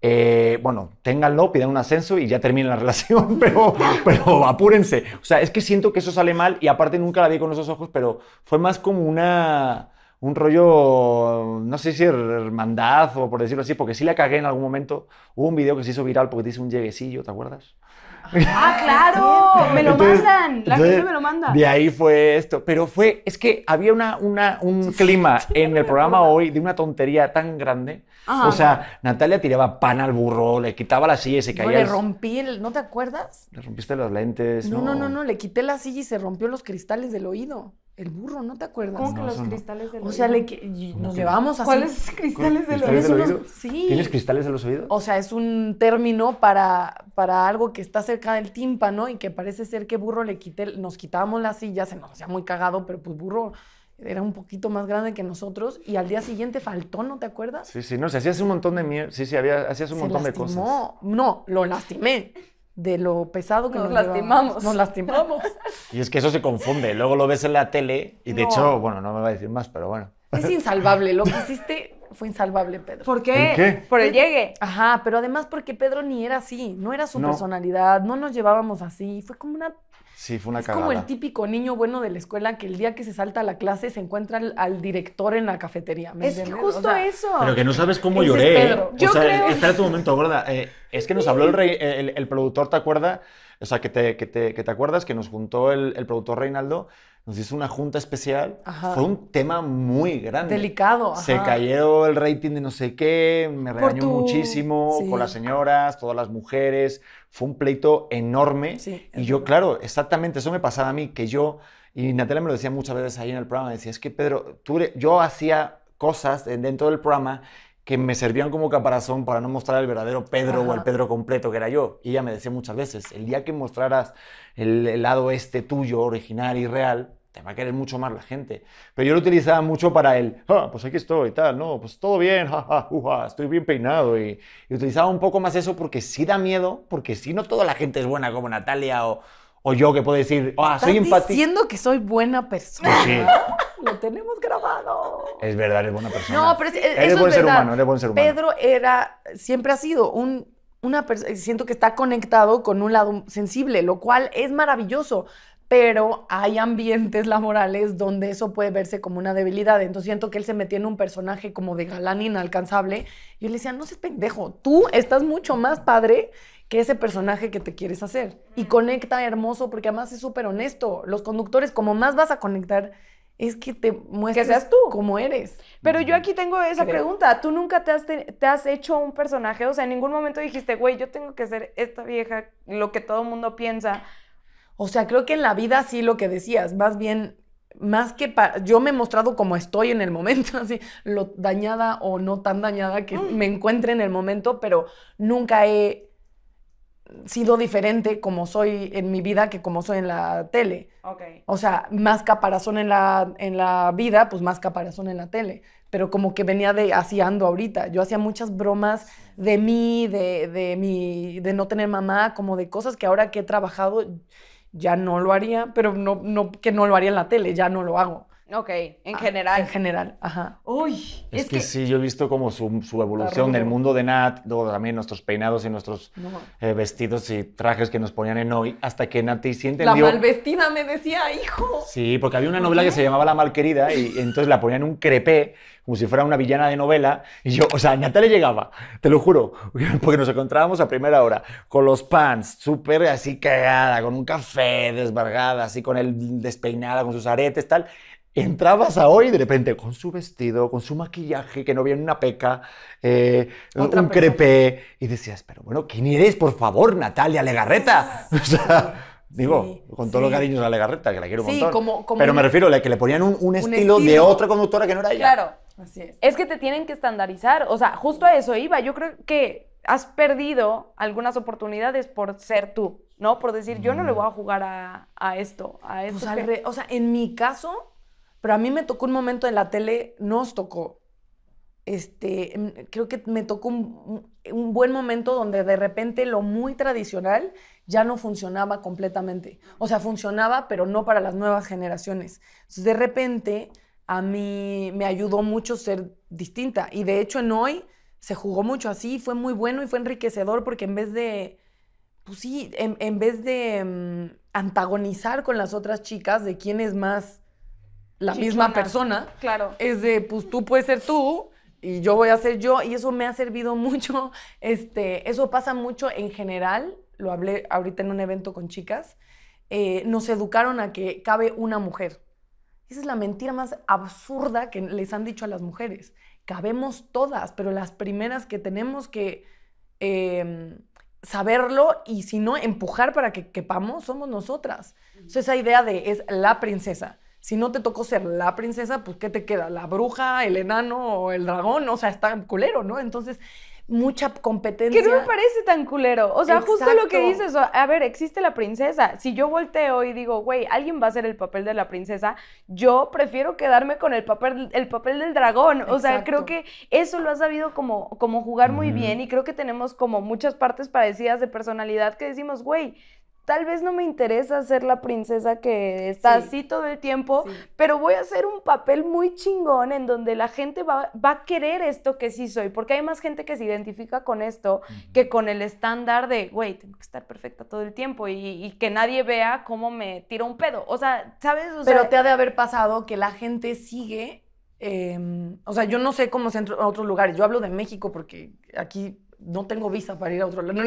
Eh, bueno, ténganlo, pidan un ascenso y ya termina la relación, pero, pero apúrense. O sea, es que siento que eso sale mal y aparte nunca la vi con esos ojos, pero fue más como una un rollo, no sé si hermandad o por decirlo así, porque sí la cagué en algún momento. Hubo un video que se hizo viral porque dice un lleguesillo, ¿te acuerdas? Ah, ah claro, me lo mandan, la gente me lo manda. De ahí fue esto, pero fue, es que había una, un clima en el programa hoy de una tontería tan grande. o sea, Natalia tiraba pan al burro, le quitaba la silla y se caía. le rompí, ¿no te acuerdas? Le rompiste los lentes. no, no, no, no, le quité la silla y se rompió los cristales del oído. El burro, ¿no te acuerdas? ¿Cómo que los cristales los oídos? O sea, nos llevamos así. ¿Cuáles cristales, de los ¿Cristales Sí. ¿Tienes cristales de los oídos? O sea, es un término para, para algo que está cerca del tímpano y que parece ser que burro le quité, nos quitábamos la silla, se nos hacía muy cagado, pero pues burro era un poquito más grande que nosotros y al día siguiente faltó, ¿no te acuerdas? Sí, sí, no, se hacía hacías un montón de mierda, sí, sí, había, hacías un montón de cosas. No, lo lastimé de lo pesado que nos, nos lastimamos. Nos lastimamos. Y es que eso se confunde. Luego lo ves en la tele y de hecho, bueno, no me va a decir más, pero bueno. Es insalvable. Lo que hiciste fue insalvable, Pedro. ¿Por qué? qué? Por el llegue. Ajá, pero además porque Pedro ni era así. No era su personalidad. No nos llevábamos así. Fue como una Sí, fue una es como el típico niño bueno de la escuela que el día que se salta a la clase se encuentra al, director en la cafetería. es justo eso. Pero que no sabes cómo lloré. ¿eh? o sea, espera tu momento, gorda. Eh, es que nos habló el, rey, el, productor, ¿te acuerdas? O sea, que te, que acuerdas que nos juntó el productor Reinaldo nos hizo una junta especial. Fue un tema muy grande. Delicado. Se cayó el rating de no sé qué, me regañó muchísimo con las señoras, todas las mujeres. Fue un pleito enorme. y yo, claro, exactamente eso me pasaba a mí, que yo, y Natalia me lo decía muchas veces ahí en el programa, decía, es que Pedro, tú, yo hacía cosas dentro del programa que me servían como caparazón para no mostrar el verdadero Pedro o el Pedro completo que era yo. Y ella me decía muchas veces, el día que mostraras el, lado este tuyo, original y real, te va a querer mucho más la gente. Pero yo lo utilizaba mucho para el, ah, pues aquí estoy, y tal, no, pues todo bien, estoy bien peinado. Y, utilizaba un poco más eso porque sí da miedo, porque si no toda la gente es buena como Natalia o o yo que puedo decir, ah, soy empático. diciendo que soy buena persona. Pues lo tenemos grabado. Es verdad, eres buena persona. No, pero es, eres buen ser humano, eres buen ser humano. Pedro era, siempre ha sido un, una persona, siento que está conectado con un lado sensible, lo cual es maravilloso pero hay ambientes laborales donde eso puede verse como una debilidad. Entonces siento que él se metía en un personaje como de galán inalcanzable. Y yo le decía, no seas pendejo, tú estás mucho más padre que ese personaje que te quieres hacer. Y conecta hermoso, porque además es súper honesto. Los conductores, como más vas a conectar, es que te muestres que seas tú. como eres. Pero yo aquí tengo esa pregunta. ¿Tú nunca te has, te, has, hecho un personaje? O sea, en ningún momento dijiste, güey, yo tengo que ser esta vieja, lo que todo el mundo piensa. O sea, creo que en la vida sí lo que decías, más bien, más que para... Yo me he mostrado como estoy en el momento, así, lo dañada o no tan dañada que mm. me encuentre en el momento, pero nunca he sido diferente como soy en mi vida que como soy en la tele. O sea, más caparazón en la, vida, pues más caparazón en la tele. Pero como que venía de así ando ahorita. Yo hacía muchas bromas de mí, de, de, mi, de no tener mamá, como de cosas que ahora que he trabajado ya no lo haría, pero no que no lo haría en la tele, ya no lo hago. Ok, en ah, general. En general, ajá. Uy, es, que, sí, yo he visto como su, evolución evolución el mundo de Nat, también nuestros peinados y nuestros eh, vestidos y trajes que nos ponían en hoy, hasta que Nati sí entendió. La mal vestida me decía, hijo. Sí, porque había una novela que se llamaba La Malquerida y, entonces la ponían un crepé, como si fuera una villana de novela. Y yo, o sea, a llegaba, te lo juro, porque nos encontrábamos a primera hora con los pants, súper así cagada, con un café desbargada, así con el despeinada, con sus aretes, tal entrabas a hoy de repente con su vestido, con su maquillaje, que no viene una peca, eh, un crepé, y decías, pero bueno, ¿quién eres, por favor, Natalia Legarreta? O sea, digo, con todos los cariños a Legarreta, que la quiero un montón, como, pero me refiero a que le ponían un, estilo, de otra conductora que no era ella. Claro, así es. Es que te tienen que estandarizar, o sea, justo a eso iba, yo creo que has perdido algunas oportunidades por ser tú. ¿no? Por decir, yo no le mm. voy a jugar a, esto, a pues esto. o sea, en mi caso, pero a mí me tocó un momento en la tele, nos tocó. Este, mm, creo que me tocó un, buen momento donde de repente lo muy tradicional ya no funcionaba completamente. O sea, funcionaba, pero no para las nuevas generaciones. Entonces, de repente, a mí me ayudó mucho ser distinta. Y de hecho, en hoy se jugó mucho así, fue muy bueno y fue enriquecedor porque en vez de, pues sí, en, vez de mm, antagonizar con las otras chicas de quién es más la misma persona. Claro. Es de, pues tú puedes ser tú y yo voy a ser yo y eso me ha servido mucho. Este, eso pasa mucho en general. Lo hablé ahorita en un evento con chicas. Eh, nos educaron a que cabe una mujer. Esa es la mentira más absurda que les han dicho a las mujeres. Cabemos todas, pero las primeras que tenemos que em, saberlo y si no empujar para que quepamos somos nosotras. esa idea de es la princesa si no te tocó ser la princesa, pues ¿qué te queda? ¿La bruja, el enano o el dragón? O sea, está culero, ¿no? Entonces, mucha competencia. Que no me parece tan culero. O sea, justo lo que dices, a ver, existe la princesa. Si yo volteo y digo, güey, alguien va a ser el papel de la princesa, yo prefiero quedarme con el papel, el papel del dragón. O sea, creo que eso lo has sabido como, como jugar muy bien y creo que tenemos como muchas partes parecidas de personalidad que decimos, güey, tal vez no me interesa ser la princesa que está así todo el tiempo, pero voy a hacer un papel muy chingón en donde la gente va, a querer esto que sí soy, porque hay más gente que se identifica con esto que con el estándar de, güey, tengo que estar perfecta todo el tiempo y, que nadie vea cómo me tiro un pedo. O sea, ¿sabes? pero te ha de haber pasado que la gente sigue... Em, o sea, yo no sé cómo se a otros lugares. Yo hablo de México porque aquí no tengo visa para ir a otro lado.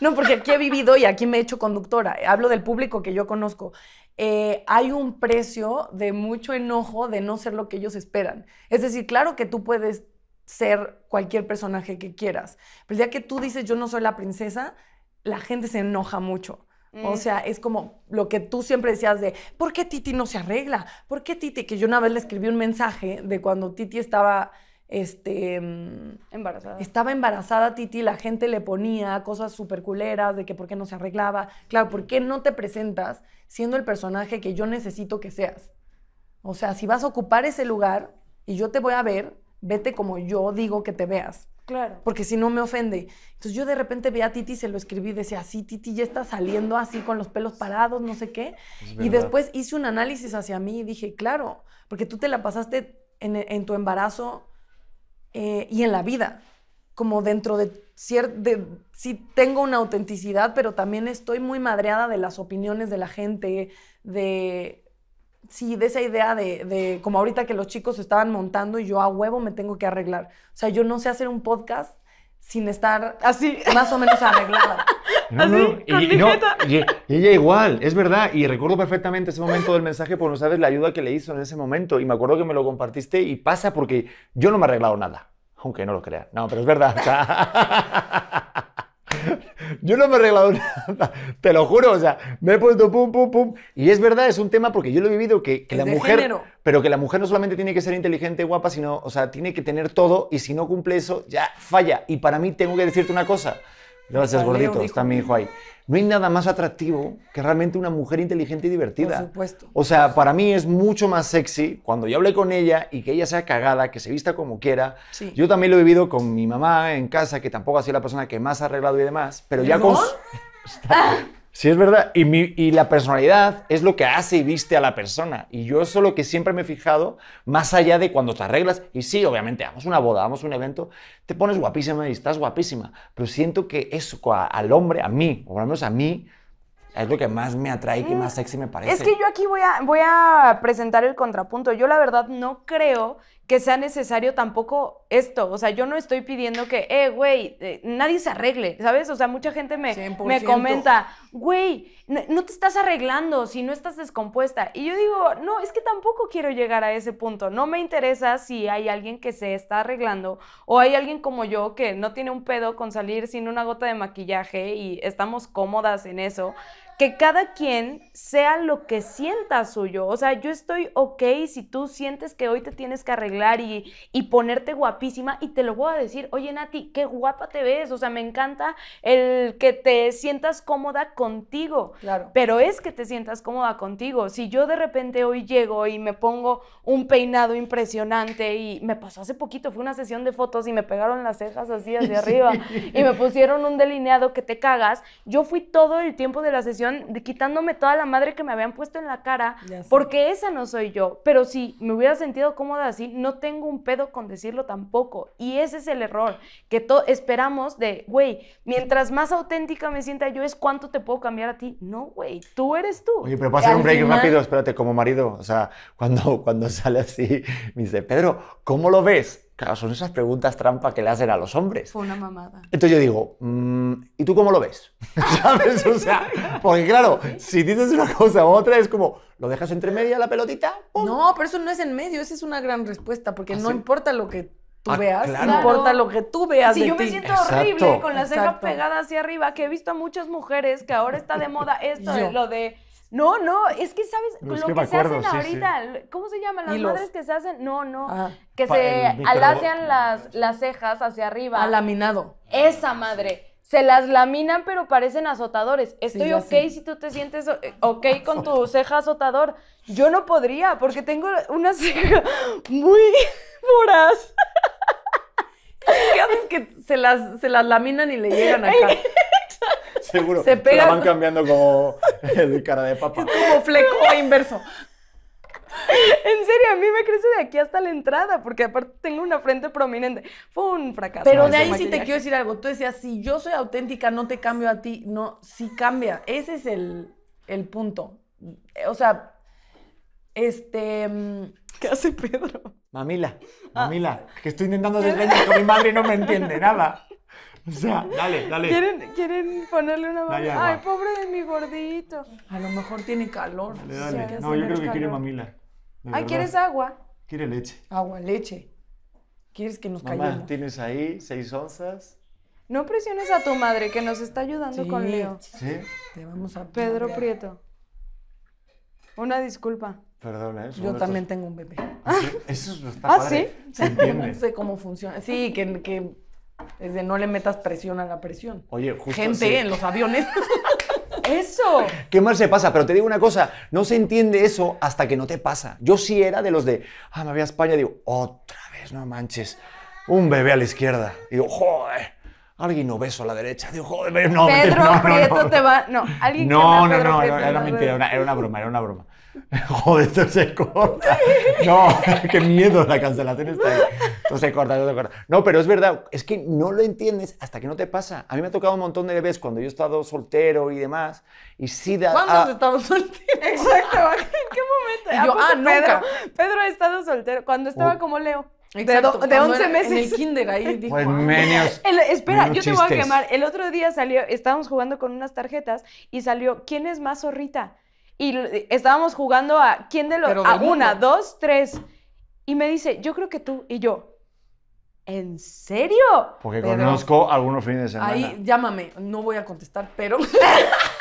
No, porque aquí he vivido y aquí me he hecho conductora. Hablo del público que yo conozco. Eh, hay un precio de mucho enojo de no ser lo que ellos esperan. Es decir, claro que tú puedes ser cualquier personaje que quieras, pero ya que tú dices yo no soy la princesa, la gente se enoja mucho. O mm. sea, es como lo que tú siempre decías de, ¿por qué Titi no se arregla? ¿Por qué Titi? Que yo una vez le escribí un mensaje de cuando Titi estaba este... Mm, estaba embarazada Titi, la gente le ponía cosas súper culeras de que por qué no se arreglaba. Claro, ¿por qué no te presentas siendo el personaje que yo necesito que seas? O sea, si vas a ocupar ese lugar y yo te voy a ver, vete como yo digo que te veas. Claro. Porque si no me ofende. Entonces yo de repente veía a Titi, se lo escribí, decía, sí, Titi ya está saliendo así con los pelos parados, no sé qué. Y después hice un análisis hacia mí y dije, claro, porque tú te la pasaste en tu embarazo eh, y en la vida, como dentro de, si sí tengo una autenticidad, pero también estoy muy madreada de las opiniones de la gente, de, sí, de esa idea de, de como ahorita que los chicos estaban montando y yo a huevo me tengo que arreglar. O sea, yo no sé hacer un podcast sin estar así, más o menos arreglada. No, no, y, no, ella igual, es verdad. Y recuerdo perfectamente ese momento del mensaje porque no sabes la ayuda que le hizo en ese momento. Y me acuerdo que me lo compartiste y pasa porque yo no me he arreglado nada. Aunque no lo crean. No, pero es verdad. yo no me he arreglado nada, te lo juro, o sea, me he puesto pum, pum, pum. Y es verdad, es un tema porque yo lo he vivido, que, que la mujer, pero que la mujer no solamente tiene que ser inteligente, guapa, sino, o sea, tiene que tener todo y si no cumple eso, ya falla. Y para mí tengo que decirte una cosa, Gracias, gordito. Está mi hijo ahí. No hay nada más atractivo que realmente una mujer inteligente y divertida. Por supuesto. O sea, para mí es mucho más sexy cuando yo hablé con ella y que ella sea cagada, que se vista como quiera. Yo también lo he vivido con mi mamá en casa, que tampoco ha sido la persona que más ha arreglado y demás, pero ya con... Sí, es verdad. Y, la personalidad es lo que hace y viste a la persona. Y yo eso es lo que siempre me he fijado, más allá de cuando te arreglas. Y sí, obviamente, a una boda, a un evento, te pones guapísima y estás guapísima. Pero siento que eso al hombre, a mí, o al menos a mí, es lo que más me atrae, que más mm. sexy me parece. Es que yo aquí voy a, voy a presentar el contrapunto. Yo la verdad no creo que sea necesario tampoco esto. O sea, yo no estoy pidiendo que, eh, güey, eh, nadie se arregle, ¿sabes? O sea, mucha gente me, me comenta, güey, no, te estás arreglando si no estás descompuesta. Y yo digo, no, es que tampoco quiero llegar a ese punto. No me interesa si hay alguien que se está arreglando o hay alguien como yo que no tiene un pedo con salir sin una gota de maquillaje y estamos cómodas en eso que cada quien sea lo que sienta suyo. O sea, yo estoy ok si tú sientes que hoy te tienes que arreglar y, ponerte guapísima y te lo voy a decir, oye Nati, qué guapa te ves. O sea, me encanta el que te sientas cómoda contigo. Claro. Pero es que te sientas cómoda contigo. Si yo de repente hoy llego y me pongo un peinado impresionante y me pasó hace poquito, fue una sesión de fotos y me pegaron las cejas así hacia arriba y me pusieron un delineado que te cagas, yo fui todo el tiempo de la sesión quitándome toda la madre que me habían puesto en la cara, porque esa no soy yo. Pero si me hubiera sentido cómoda así, no tengo un pedo con decirlo tampoco. Y ese es el error que esperamos de, güey, mientras más auténtica me sienta yo es cuánto te puedo cambiar a ti. No, güey, tú eres tú. Oye, pero para hacer un break rápido, espérate, como marido, o sea, cuando, cuando sale así, me dice, Pedro, ¿cómo lo ves? Claro, son esas preguntas trampa que le hacen a los hombres. Fue una mamada. Entonces yo digo, mm, ¿y tú cómo lo ves? ¿Sabes? O sea, porque claro, si dices una cosa u otra, es como, ¿lo dejas entre media la pelotita? No, pero eso no es en medio, esa es una gran respuesta, porque ¿Ah, no ah, importa lo que tú veas, no importa lo que tú veas. Si yo me siento horrible con la ceja pegada hacia arriba, que he visto a muchas mujeres que ahora está de moda esto, de lo de no, no, es que sabes lo que, se hacen ahorita, ¿cómo se llaman las madres que se hacen? No, no, ah, que se alacean las, las cejas hacia arriba. Alaminado. Ah, laminado. Esa madre. Se las laminan, pero parecen azotadores. Estoy ok si tú te sientes eh, ok con tu ceja azotador. Yo no podría, porque tengo unas ceja muy voraz. ¿Qué haces que se las, se las laminan y le llegan acá? Seguro. Se van cambiando como el cara de papa. como fleco inverso. En serio, a mí me crece de aquí hasta la entrada, porque aparte tengo una frente prominente. Fue un fracaso. Pero de ahí sí te quiero decir algo. Tú decías, si yo soy auténtica, no te cambio a ti. No, sí cambia. Ese es el, punto. O sea, este... Mm, ¿Qué hace Pedro? Mamila, ah. mamila, que estoy intentando desveñar con mi madre y no me entiende nada. O dale, dale. ¿Quieren, ponerle una mamila? Ay, pobre de mi gordito. A lo mejor tiene calor. no, yo creo que quiere mamila. Ay, ¿quieres agua? Quiere leche. Agua, leche. ¿Quieres que nos Mamá, tienes ahí seis onzas. No presiones a tu madre que nos está ayudando con Leo. Sí. Te vamos a Pedro Prieto. Una disculpa. Perdona, eso. ¿eh? Yo también tengo un bebé. ¿Ah? Eso está ¿Ah, ¿sí? Se entiende. no sé cómo funciona. Sí, que es de no le metas presión a la presión. Oye, justo Gente en los aviones. Eso. Qué más se pasa, pero te digo una cosa, no se entiende eso hasta que no te pasa. Yo sí era de los de, ah, me voy a España, digo, otra vez, no manches, un bebé a la izquierda. Digo, joder, alguien obeso a la derecha. Digo, joder, no, Pedro no, no, te va, no, alguien No, no, no, era, mentira, era una broma, era una broma. Joder, esto se corta. No, qué miedo, la cancelación está Esto se corta, esto se corta. No, pero es verdad, es que no lo entiendes hasta que no te pasa. A mí me ha tocado un montón de bebés cuando yo he estado soltero y demás. Y sí da. ¿Cuándo ah, has estado soltero? Exacto, ¿en qué momento? yo, ah, nunca. Pedro, ha estado soltero. Cuando estaba oh. como Leo. Exacto, de, 11 meses. En el kinder ahí. Dijo, pues ah, espera, yo te voy a quemar. El otro día salió, estábamos jugando con unas tarjetas y salió, ¿quién es más zorrita? y estábamos jugando a quién de los... A una, dos, tres. Y me dice, yo creo que tú y yo. ¿En serio? Porque conozco algunos fines de semana. Ahí llámame, no voy a contestar, pero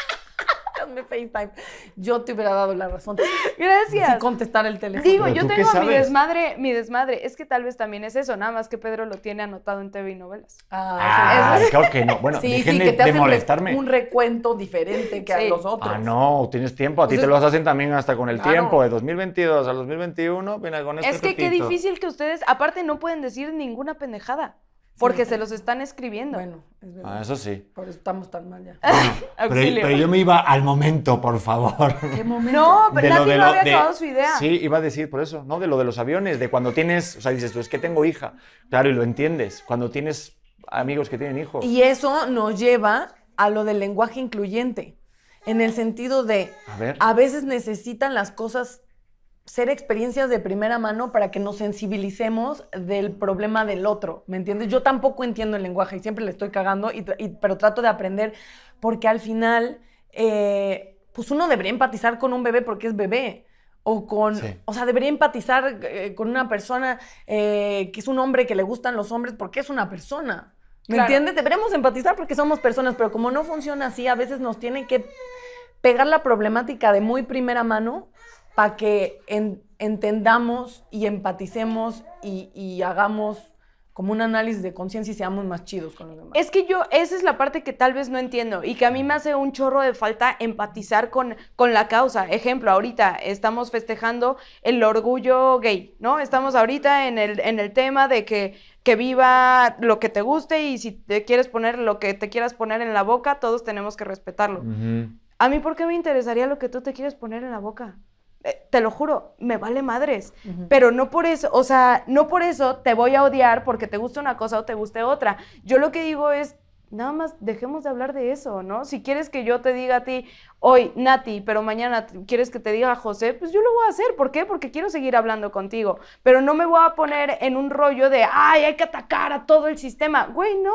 de FaceTime. Yo te hubiera dado la razón. Gracias. Sin contestar el teléfono. Digo, yo tengo mi desmadre, mi desmadre. Es que tal vez también es eso, nada más que Pedro lo tiene anotado en TV y novelas. Ah, ah claro que no. Bueno, de déjenme sí, que te de molestarme. Un recuento diferente que a los otros. Ah, no, tienes tiempo. A ti pues te lo hacen también hasta con el ah, tiempo. De 2022 a 2021, viene con este Es que qué difícil que ustedes, aparte, no pueden decir ninguna pendejada. Porque se los están escribiendo. Bueno, es verdad. Ah, eso sí. Por eso estamos tan mal ya. pero, yo me iba al momento, por favor. ¿Qué momento? No, pero no había acabado su idea. Sí, iba a decir por eso, ¿no? De lo de los aviones, de cuando tienes, o sea, dices tú, es que tengo hija. Claro, y lo entiendes. Cuando tienes amigos que tienen hijos. Y eso nos lleva a lo del lenguaje incluyente. En el sentido de, a, a veces necesitan las cosas ser experiencias de primera mano para que nos sensibilicemos del problema del otro, ¿me entiendes? Yo tampoco entiendo el lenguaje y siempre le estoy cagando, pero trato de aprender porque al final, eh, pues uno debería empatizar con un bebé porque es bebé. O con, o sea, debería empatizar eh, con una persona eh, que es un hombre que le gustan los hombres porque es una persona. ¿Me entiendes? Deberemos empatizar porque somos personas, pero como no funciona así, a veces nos tienen que pegar la problemática de muy primera mano para que entendamos y empaticemos y, hagamos como un análisis de conciencia y seamos más chidos con los demás. Es que yo, esa es la parte que tal vez no entiendo y que a mí me hace un chorro de falta empatizar con, con la causa. Ejemplo, ahorita estamos festejando el orgullo gay, ¿no? Estamos ahorita en el, en el tema de que, viva lo que te guste y si te quieres poner lo que te quieras poner en la boca, todos tenemos que respetarlo. A mí, ¿por qué me interesaría lo que tú te quieres poner en la boca? Eh, te lo juro, me vale madres. Pero no por eso, o sea, no por eso te voy a odiar porque te gusta una cosa o te guste otra. Yo lo que digo es, nada más dejemos de hablar de eso, ¿no? Si quieres que yo te diga a ti hoy, Nati, pero mañana quieres que te diga José, pues yo lo voy a hacer. ¿Por qué? Porque quiero seguir hablando contigo. Pero no me voy a poner en un rollo de, ay, hay que atacar a todo el sistema. Güey, no.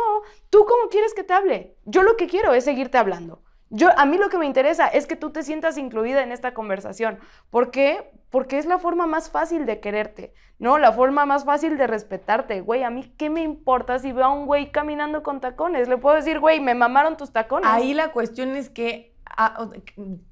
¿Tú cómo quieres que te hable? Yo lo que quiero es seguirte hablando. Yo, a mí lo que me interesa es que tú te sientas incluida en esta conversación. ¿Por qué? Porque es la forma más fácil de quererte, ¿no? La forma más fácil de respetarte. Güey, a mí qué me importa si veo a un güey caminando con tacones. Le puedo decir, güey, me mamaron tus tacones. Ahí la cuestión es que Ah,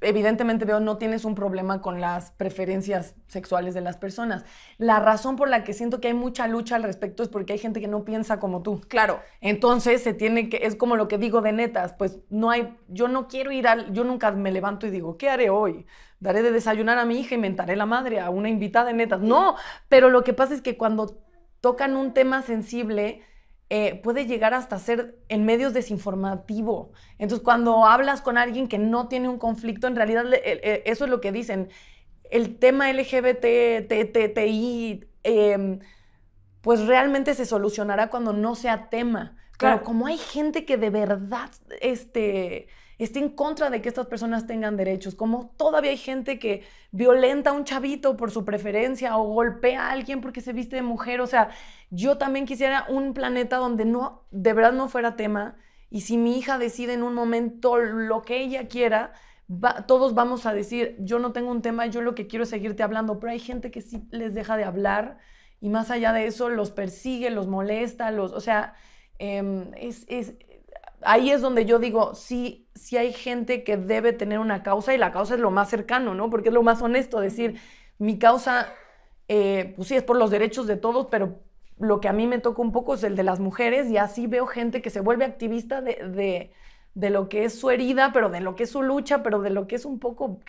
evidentemente veo, no tienes un problema con las preferencias sexuales de las personas. La razón por la que siento que hay mucha lucha al respecto es porque hay gente que no piensa como tú. Claro. Entonces se tiene que, es como lo que digo de netas, pues no hay, yo no quiero ir al, yo nunca me levanto y digo, ¿qué haré hoy? Daré de desayunar a mi hija y mentaré la madre a una invitada de netas. No, pero lo que pasa es que cuando tocan un tema sensible, eh, puede llegar hasta ser en medios desinformativo. Entonces, cuando hablas con alguien que no tiene un conflicto, en realidad eh, eh, eso es lo que dicen. El tema LGBT, TTI, em, pues realmente se solucionará cuando no sea tema. Claro, Pero como hay gente que de verdad, este está en contra de que estas personas tengan derechos, como todavía hay gente que violenta a un chavito por su preferencia o golpea a alguien porque se viste de mujer, o sea, yo también quisiera un planeta donde no, de verdad no fuera tema y si mi hija decide en un momento lo que ella quiera, todos vamos a decir, yo no tengo un tema, yo lo que quiero es seguirte hablando, pero hay gente que sí les deja de hablar y más allá de eso los persigue, los molesta, los, o sea, em, es, ahí es donde yo digo, sí, si hay gente que debe tener una causa y la causa es lo más cercano, ¿no? Porque es lo más honesto decir, mi causa, eh, pues sí, es por los derechos de todos, pero lo que a mí me toca un poco es el de las mujeres y así veo gente que se vuelve activista de, de lo que es su herida, pero de lo que es su lucha, pero de lo que es un poco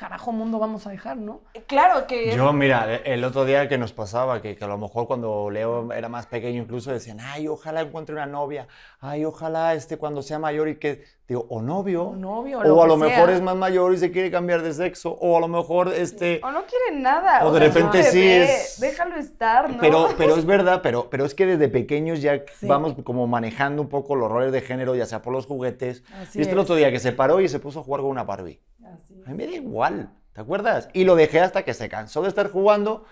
carajo mundo vamos a dejar, ¿no? Claro que... Yo, mira, el otro día que nos pasaba, que, a lo mejor cuando Leo era más pequeño incluso decían, ay, ojalá encuentre una novia, ay, ojalá este cuando sea mayor y que, digo, o novio, o, a lo mejor es más mayor y se quiere cambiar de sexo, o a lo mejor este... O no quiere nada. O, de repente sí es... Déjalo estar, ¿no? Pero, pero es verdad, pero, pero es que desde pequeños ya vamos como manejando un poco los roles de género, ya sea por los juguetes. y este el otro día que se paró y se puso a jugar con una Barbie. Así. A mí me da igual ¿te acuerdas? Y lo dejé hasta que se cansó de estar jugando.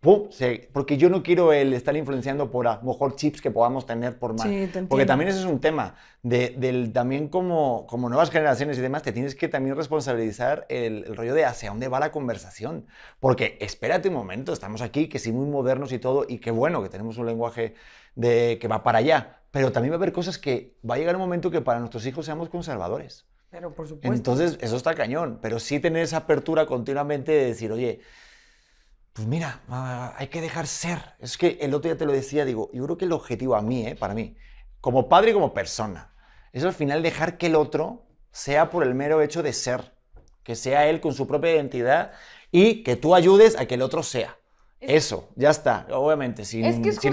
porque yo no quiero el estar influenciando por a lo mejor chips que podamos tener por mal. porque también ese es un tema. del, también como, como nuevas generaciones y demás, te tienes que también responsabilizar el, rollo de hacia dónde va la conversación. Porque espérate un momento, estamos aquí, que sí, muy modernos y todo, y qué bueno que tenemos un lenguaje que va para allá. Pero también va a haber cosas que va a llegar un momento que para nuestros hijos seamos conservadores. Pero por supuesto. Entonces, eso está cañón, pero sí tener esa apertura continuamente de decir, oye, pues mira, ah, hay que dejar ser. Es que el otro ya te lo decía, digo, yo creo que el objetivo a mí, eh, para mí, como padre y como persona, es al final dejar que el otro sea por el mero hecho de ser, que sea él con su propia identidad y que tú ayudes a que el otro sea eso, ya está, obviamente, sin,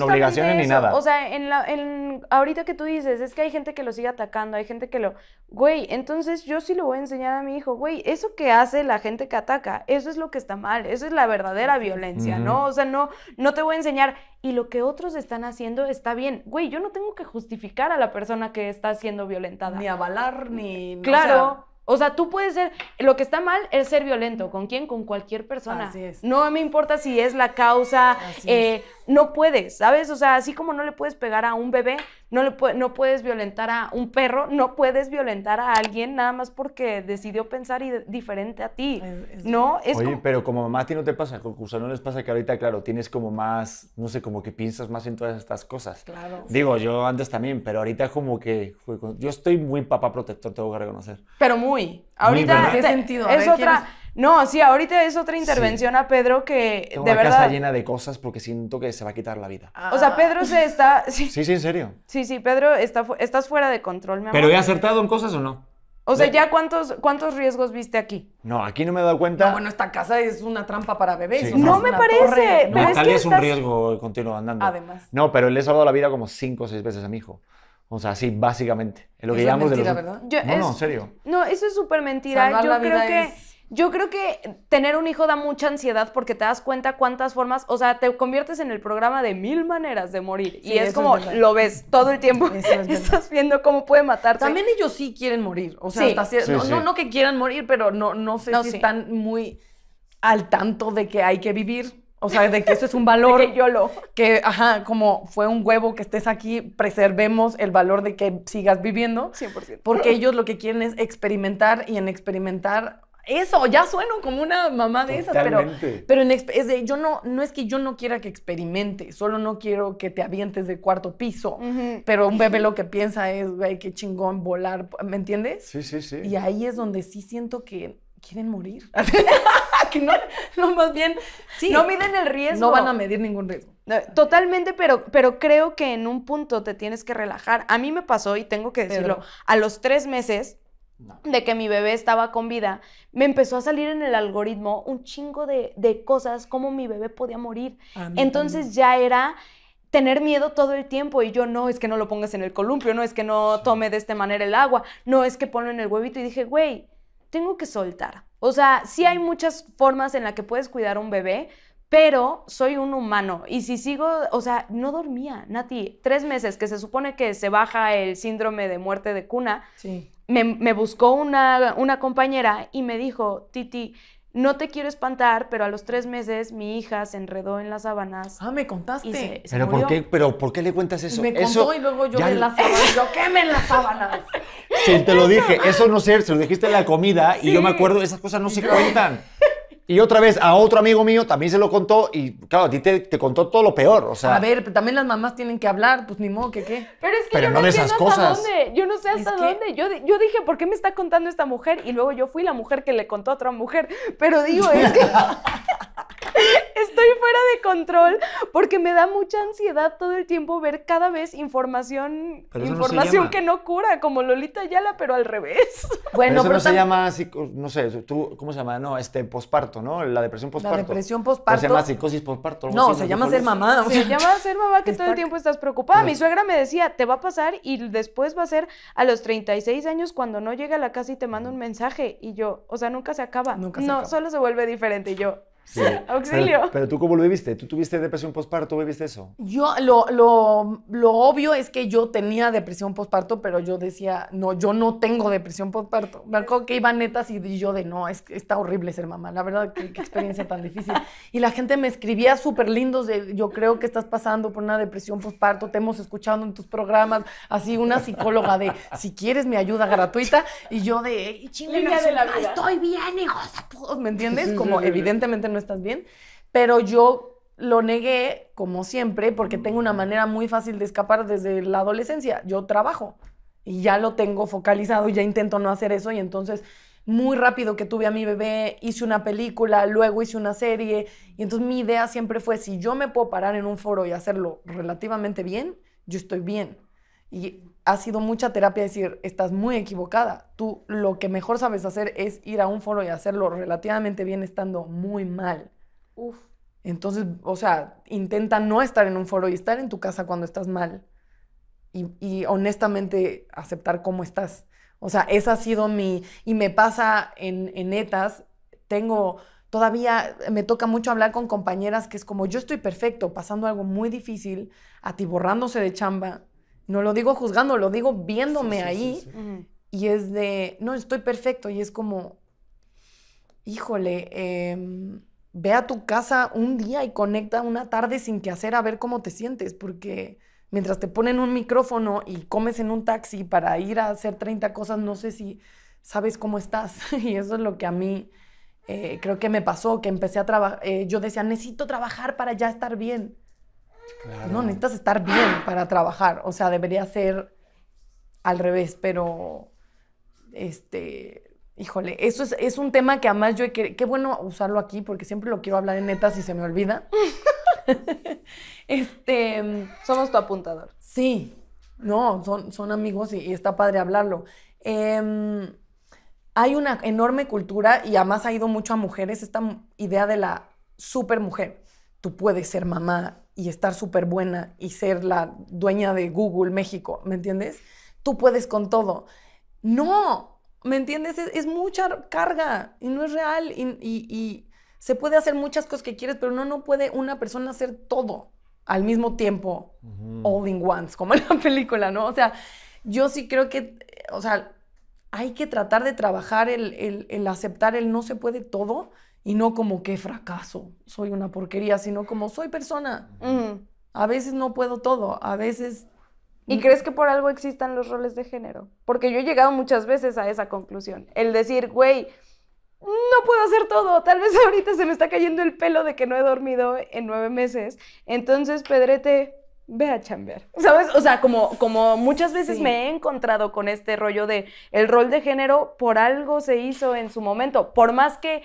obligaciones ni nada. O sea, en la, en, ahorita que tú dices, es que hay gente que lo sigue atacando, hay gente que lo... Güey, entonces yo sí lo voy a enseñar a mi hijo, güey, eso que hace la gente que ataca, eso es lo que está mal, eso es la verdadera violencia, ¿no? O sea, no, no te voy a enseñar, y lo que otros están haciendo está bien. Güey, yo no tengo que justificar a la persona que está siendo violentada. Ni avalar, ni... Claro. O sea, tú puedes ser, lo que está mal es ser violento. ¿Con quién? Con cualquier persona. Así es. No me importa si es la causa, eh, no puedes, ¿sabes? O sea, así como no le puedes pegar a un bebé, no, no puedes violentar a un perro, no puedes violentar a alguien nada más porque decidió pensar diferente a ti. ¿No? Es Oye, pero como mamá a ti no te pasa, con o no les pasa que ahorita, claro, tienes como más, no sé, como que piensas más en todas estas cosas. Claro. Digo, yo antes también, pero ahorita como que yo estoy muy papá protector, tengo que reconocer. Pero muy. Ahorita, ¿qué sentido? es otra. No, sí, ahorita es otra intervención a Pedro que Tengo de una casa llena de cosas porque siento que se va a quitar la vida. O sea, Pedro se está. Ah. Sí, sí, en serio. Sí, sí, Pedro, está estás fuera de control, mi amor. ¿Pero he acertado en cosas o no? O sea, ¿ya cuántos, cuántos riesgos viste aquí? No, aquí no me he dado cuenta. bueno, esta casa es una trampa para bebés. no me parece. pero es, es un riesgo continuo andando. Además. No, pero le he salvado la vida como cinco o seis veces a mi hijo. O sea, sí, básicamente. Es lo mentira, ¿verdad? no, no, en serio. No, eso es súper mentira. Yo la creo que... Yo creo que tener un hijo da mucha ansiedad porque te das cuenta cuántas formas, o sea, te conviertes en el programa de mil maneras de morir. y es como, lo ves todo el tiempo, estás viendo cómo puede matarte. También ellos sí quieren morir, o sea, no, que quieran morir, pero no, sé si están muy al tanto de que hay que vivir. O sea, de que eso es un valor. que yo lo. Que, ajá, como fue un huevo que estés aquí, preservemos el valor de que sigas viviendo. 100%. Porque ellos lo que quieren es experimentar y en experimentar eso, ya sueno como una mamá de esas, pero, pero es de, yo no, no es que yo no quiera que experimente, solo no quiero que te avientes de cuarto piso, pero un bebé lo que piensa es, güey, qué chingón volar, ¿me entiendes? Sí, sí, sí. Y ahí es donde sí siento que quieren morir. que no, más bien, no miden el riesgo. No van a medir ningún riesgo. Totalmente, pero, pero creo que en un punto te tienes que relajar. A mí me pasó, y tengo que decirlo, a los tres meses de que mi bebé estaba con vida, me empezó a salir en el algoritmo un chingo de, cosas, como mi bebé podía morir. Entonces ya era tener miedo todo el tiempo y yo no, es que no lo pongas en el columpio, no es que no tome de esta manera el agua, no es que ponlo en el huevito y dije, güey, tengo que soltar. O sea, sí hay muchas formas en las que puedes cuidar a un bebé, pero soy un humano y si sigo, o sea, no dormía, Nati, tres meses que se supone que se baja el síndrome de muerte de cuna, sí me, buscó una, compañera y me dijo, Titi, no te quiero espantar, pero a los tres meses mi hija se enredó en las sábanas. Ah, me contaste. pero, ¿por qué, le cuentas eso? Me contó y luego yo en las sábanas. Yo en las sábanas. Sí, te lo dije. Eso no sé, se lo dijiste en la comida y yo me acuerdo, esas cosas no se cuentan. Y otra vez a otro amigo mío también se lo contó y claro, a ti te, contó todo lo peor, o sea. A ver, también las mamás tienen que hablar, pues ni modo que qué. Pero es que yo no, esas cosas. hasta dónde, yo no sé hasta dónde. Yo, dije, ¿por qué me está contando esta mujer? Y luego yo fui la mujer que le contó a otra mujer, pero digo, es que... Estoy fuera de control porque me da mucha ansiedad todo el tiempo ver cada vez información, información que no cura, como Lolita Ayala, pero al revés. Bueno, pero eso no se llama así, no sé, tú, ¿cómo se llama? No, este, posparto. La depresión posparto. La depresión posparto. se llama psicosis posparto. No, se llama ser mamá. se llama ser mamá que todo el tiempo estás preocupada. Mi suegra me decía, te va a pasar y después va a ser a los 36 años cuando no llega a la casa y te manda un mensaje. Y yo, o sea, nunca se acaba. no, solo se vuelve diferente. Y yo, Sí. Auxilio. Pero, tú cómo lo viviste? ¿Tú tuviste depresión postparto? ¿Viviste eso? Yo lo, lo, lo obvio es que yo tenía depresión postparto, pero yo decía, no, yo no tengo depresión postparto. Me acuerdo que iban netas y yo de, no, es, está horrible ser mamá. La verdad, qué, experiencia tan difícil. Y la gente me escribía súper lindos de, yo creo que estás pasando por una depresión posparto, te hemos escuchado en tus programas, así una psicóloga de, si quieres mi ayuda gratuita. Y yo de, chingue, estoy bien, hijos. ¿Me entiendes? Como evidentemente no no estás bien, pero yo lo negué, como siempre, porque tengo una manera muy fácil de escapar desde la adolescencia. Yo trabajo y ya lo tengo focalizado, ya intento no hacer eso y entonces muy rápido que tuve a mi bebé, hice una película, luego hice una serie y entonces mi idea siempre fue, si yo me puedo parar en un foro y hacerlo relativamente bien, yo estoy bien. Y ha sido mucha terapia decir, estás muy equivocada. Tú lo que mejor sabes hacer es ir a un foro y hacerlo relativamente bien estando muy mal. Entonces, o sea, intenta no estar en un foro y estar en tu casa cuando estás mal. Y, honestamente aceptar cómo estás. O sea, esa ha sido mi... Y me pasa en, en etas, tengo... Todavía me toca mucho hablar con compañeras que es como yo estoy perfecto, pasando algo muy difícil, atiborrándose de chamba, no lo digo juzgando, lo digo viéndome ahí. Y es de, no, estoy perfecto. Y es como, híjole, em, ve a tu casa un día y conecta una tarde sin que hacer a ver cómo te sientes. Porque mientras te ponen un micrófono y comes en un taxi para ir a hacer 30 cosas, no sé si sabes cómo estás. y eso es lo que a mí eh, creo que me pasó, que empecé a trabajar. Eh, yo decía, necesito trabajar para ya estar bien. No necesitas estar bien para trabajar. O sea, debería ser al revés, pero este, híjole, eso es, un tema que además yo he querido, qué bueno usarlo aquí porque siempre lo quiero hablar en neta si se me olvida. este, somos tu apuntador. Sí, no, son, son amigos y, está padre hablarlo. Em, hay una enorme cultura y además ha ido mucho a mujeres esta idea de la super mujer. Tú puedes ser mamá, y estar súper buena y ser la dueña de Google México, ¿me entiendes? Tú puedes con todo. No, ¿me entiendes? Es, mucha carga y no es real y, se puede hacer muchas cosas que quieres, pero no, no puede una persona hacer todo al mismo tiempo, all in once, como en la película, ¿no? O sea, yo sí creo que, o sea, hay que tratar de trabajar el, el aceptar el no se puede todo y no como que fracaso, soy una porquería, sino como soy persona. A veces no puedo todo, a veces... ¿Y crees que por algo existan los roles de género? Porque yo he llegado muchas veces a esa conclusión, el decir, güey, no puedo hacer todo, tal vez ahorita se me está cayendo el pelo de que no he dormido en nueve meses, entonces, Pedrete, ve a chambear. ¿Sabes? O sea, como, como muchas veces me he encontrado con este rollo de el rol de género por algo se hizo en su momento. Por más que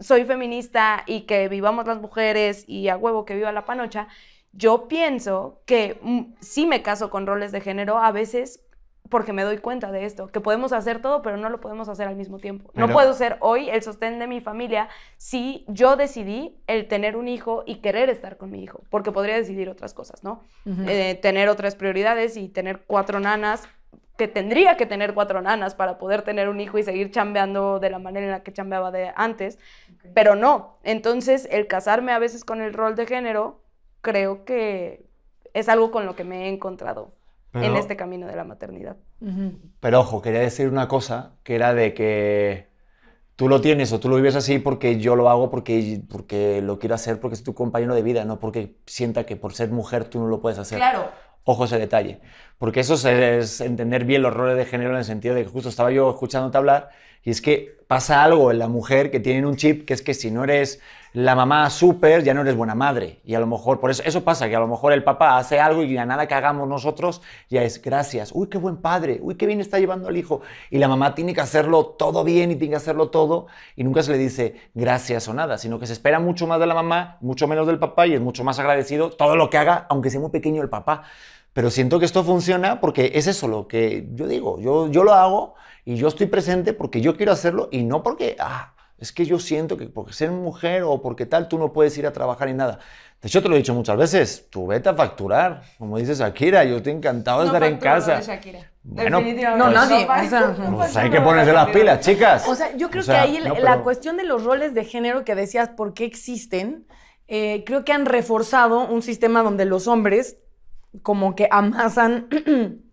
soy feminista y que vivamos las mujeres y a huevo que viva la panocha, yo pienso que mm, si me caso con roles de género a veces porque me doy cuenta de esto, que podemos hacer todo, pero no lo podemos hacer al mismo tiempo. no puedo ser hoy el sostén de mi familia si yo decidí el tener un hijo y querer estar con mi hijo, porque podría decidir otras cosas, ¿no? Eh, tener otras prioridades y tener cuatro nanas, que tendría que tener cuatro nanas para poder tener un hijo y seguir chambeando de la manera en la que chambeaba de antes, pero no. Entonces, el casarme a veces con el rol de género, creo que es algo con lo que me he encontrado en este camino de la maternidad. Pero ojo, quería decir una cosa, que era de que tú lo tienes o tú lo vives así porque yo lo hago, porque, porque lo quiero hacer, porque es tu compañero de vida, no porque sienta que por ser mujer tú no lo puedes hacer. Claro. Ojo ese detalle. Porque eso es entender bien los roles de género en el sentido de que justo estaba yo escuchándote hablar y es que pasa algo en la mujer que tienen un chip que es que si no eres la mamá súper, ya no eres buena madre. Y a lo mejor, por eso, eso pasa, que a lo mejor el papá hace algo y ya nada que hagamos nosotros ya es gracias. Uy, qué buen padre, uy, qué bien está llevando al hijo. Y la mamá tiene que hacerlo todo bien y tiene que hacerlo todo y nunca se le dice gracias o nada, sino que se espera mucho más de la mamá, mucho menos del papá y es mucho más agradecido todo lo que haga, aunque sea muy pequeño el papá. Pero siento que esto funciona porque es eso lo que yo digo. Yo, yo lo hago y yo estoy presente porque yo quiero hacerlo y no porque, ah, es que yo siento que porque ser mujer o porque tal, tú no puedes ir a trabajar ni nada. De hecho, te lo he dicho muchas veces, tú vete a facturar. Como dice Shakira, yo estoy encantado de estar en casa. De Shakira. Bueno, No, pues, nadie. no, pues, hay que ponerse las pilas, chicas. O sea, yo creo que ahí la cuestión de los roles de género que decías, ¿por qué existen? Eh, creo que han reforzado un sistema donde los hombres como que amasan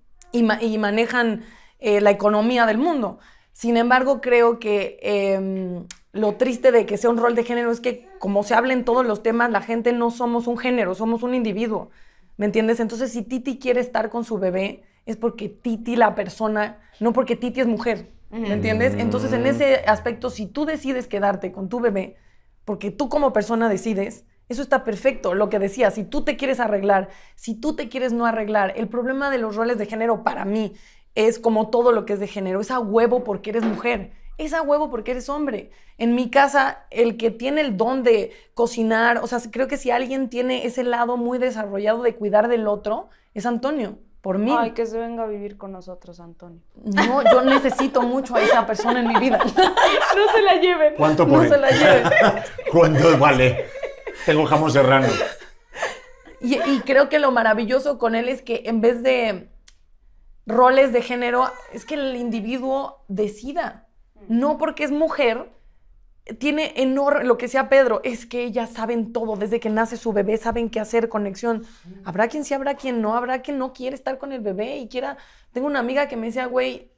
y, manejan eh, la economía del mundo. Sin embargo, creo que em, lo triste de que sea un rol de género es que como se habla en todos los temas, la gente no somos un género, somos un individuo. ¿Me entiendes? Entonces, si Titi quiere estar con su bebé, es porque Titi la persona, no porque Titi es mujer. ¿Me entiendes? Mm. Entonces, en ese aspecto, si tú decides quedarte con tu bebé, porque tú como persona decides, eso está perfecto, lo que decía, si tú te quieres arreglar, si tú te quieres no arreglar, el problema de los roles de género para mí es como todo lo que es de género, es a huevo porque eres mujer, es a huevo porque eres hombre. En mi casa, el que tiene el don de cocinar, o sea, creo que si alguien tiene ese lado muy desarrollado de cuidar del otro, es Antonio. Por mí. Ay, que se venga a vivir con nosotros, Antonio. No, yo necesito mucho a esa persona en mi vida. No se la lleven. ¿Cuánto No se la lleven. ¿Cuánto vale? Tengo jamón serrano. Y, creo que lo maravilloso con él es que en vez de roles de género, es que el individuo decida. No porque es mujer, tiene enorme, lo que sea Pedro, es que ellas saben todo, desde que nace su bebé saben qué hacer, conexión. Habrá quien sí, habrá quien no, habrá quien no quiere estar con el bebé y quiera... Tengo una amiga que me decía, güey,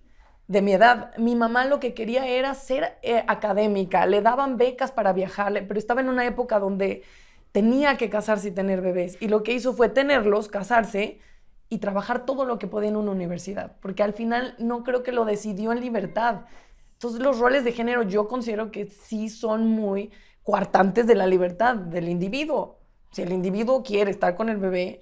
de mi edad. Mi mamá lo que quería era ser eh, académica, le daban becas para viajar, pero estaba en una época donde tenía que casarse y tener bebés. Y lo que hizo fue tenerlos, casarse y trabajar todo lo que podía en una universidad, porque al final no creo que lo decidió en libertad. Entonces los roles de género yo considero que sí son muy coartantes de la libertad del individuo. Si el individuo quiere estar con el bebé,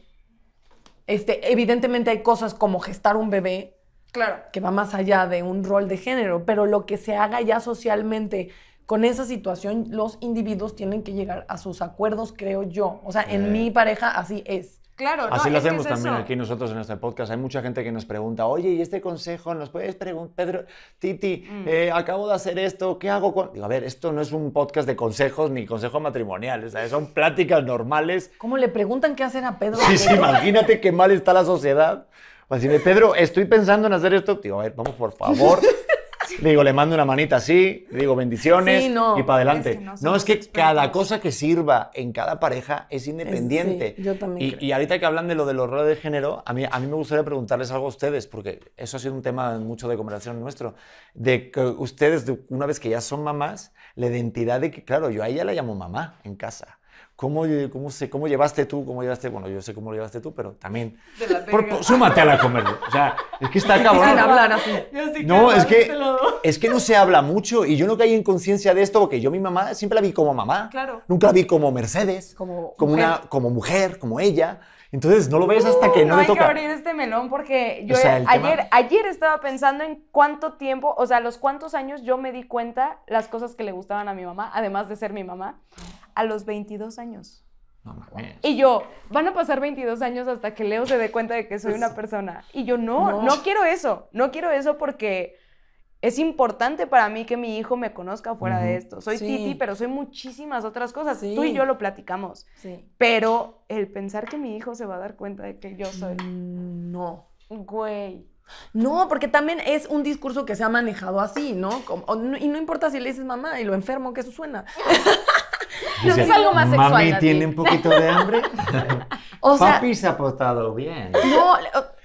este, evidentemente hay cosas como gestar un bebé Claro. Que va más allá de un rol de género, pero lo que se haga ya socialmente con esa situación, los individuos tienen que llegar a sus acuerdos, creo yo. O sea, en eh. mi pareja así es. Claro, Así lo hacemos también aquí nosotros en este podcast. Hay mucha gente que nos pregunta, oye, ¿y este consejo nos puedes preguntar, Pedro, Titi, mm. eh, acabo de hacer esto, ¿qué hago? Con Digo, a ver, esto no es un podcast de consejos ni consejo matrimonial, son pláticas normales. ¿Cómo le preguntan qué hacer a Pedro? Sí, sí, imagínate qué mal está la sociedad pues Pedro, estoy pensando en hacer esto. a ver, vamos, por favor. Le digo, le mando una manita así, le digo bendiciones y para adelante. no, es que cada cosa que sirva en cada pareja es independiente. yo también. Y, ahorita que hablan de lo del horror de género, a mí, a mí me gustaría preguntarles algo a ustedes, porque eso ha sido un tema mucho de conversación nuestro, de que ustedes, una vez que ya son mamás, la identidad de que, claro, yo a ella la llamo mamá en casa. ¿Cómo, cómo, ¿Cómo llevaste tú? ¿Cómo llevaste? Bueno, yo sé cómo lo llevaste tú, pero también. súmate a la comedia. O sea, es que está cabrón. No, no es que, es que no se habla mucho y yo no caí en conciencia de esto porque yo, mi mamá, siempre la vi como mamá. Claro. Nunca la vi como Mercedes. Como, como Una, como mujer, como ella. Entonces no lo ves hasta que no, no toca. hay que abrir este melón porque yo ayer, ayer estaba pensando en cuánto tiempo, o sea, los cuántos años yo me di cuenta las cosas que le gustaban a mi mamá, además de ser mi mamá, a los 22 años. y yo, van a pasar 22 años hasta que Leo se dé cuenta de que soy una persona. Y yo, no, no quiero eso. No quiero eso porque es importante para mí que mi hijo me conozca fuera de esto. Soy Titi, pero soy muchísimas otras cosas. Tú y yo lo platicamos. Pero el pensar que mi hijo se va a dar cuenta de que yo soy. Mm, no. Güey. No, porque también es un discurso que se ha manejado así, ¿no? y no importa si le dices mamá y lo enfermo que eso suena. es algo más sexual. Mami tiene un poquito de hambre. o Papi se ha portado bien. No,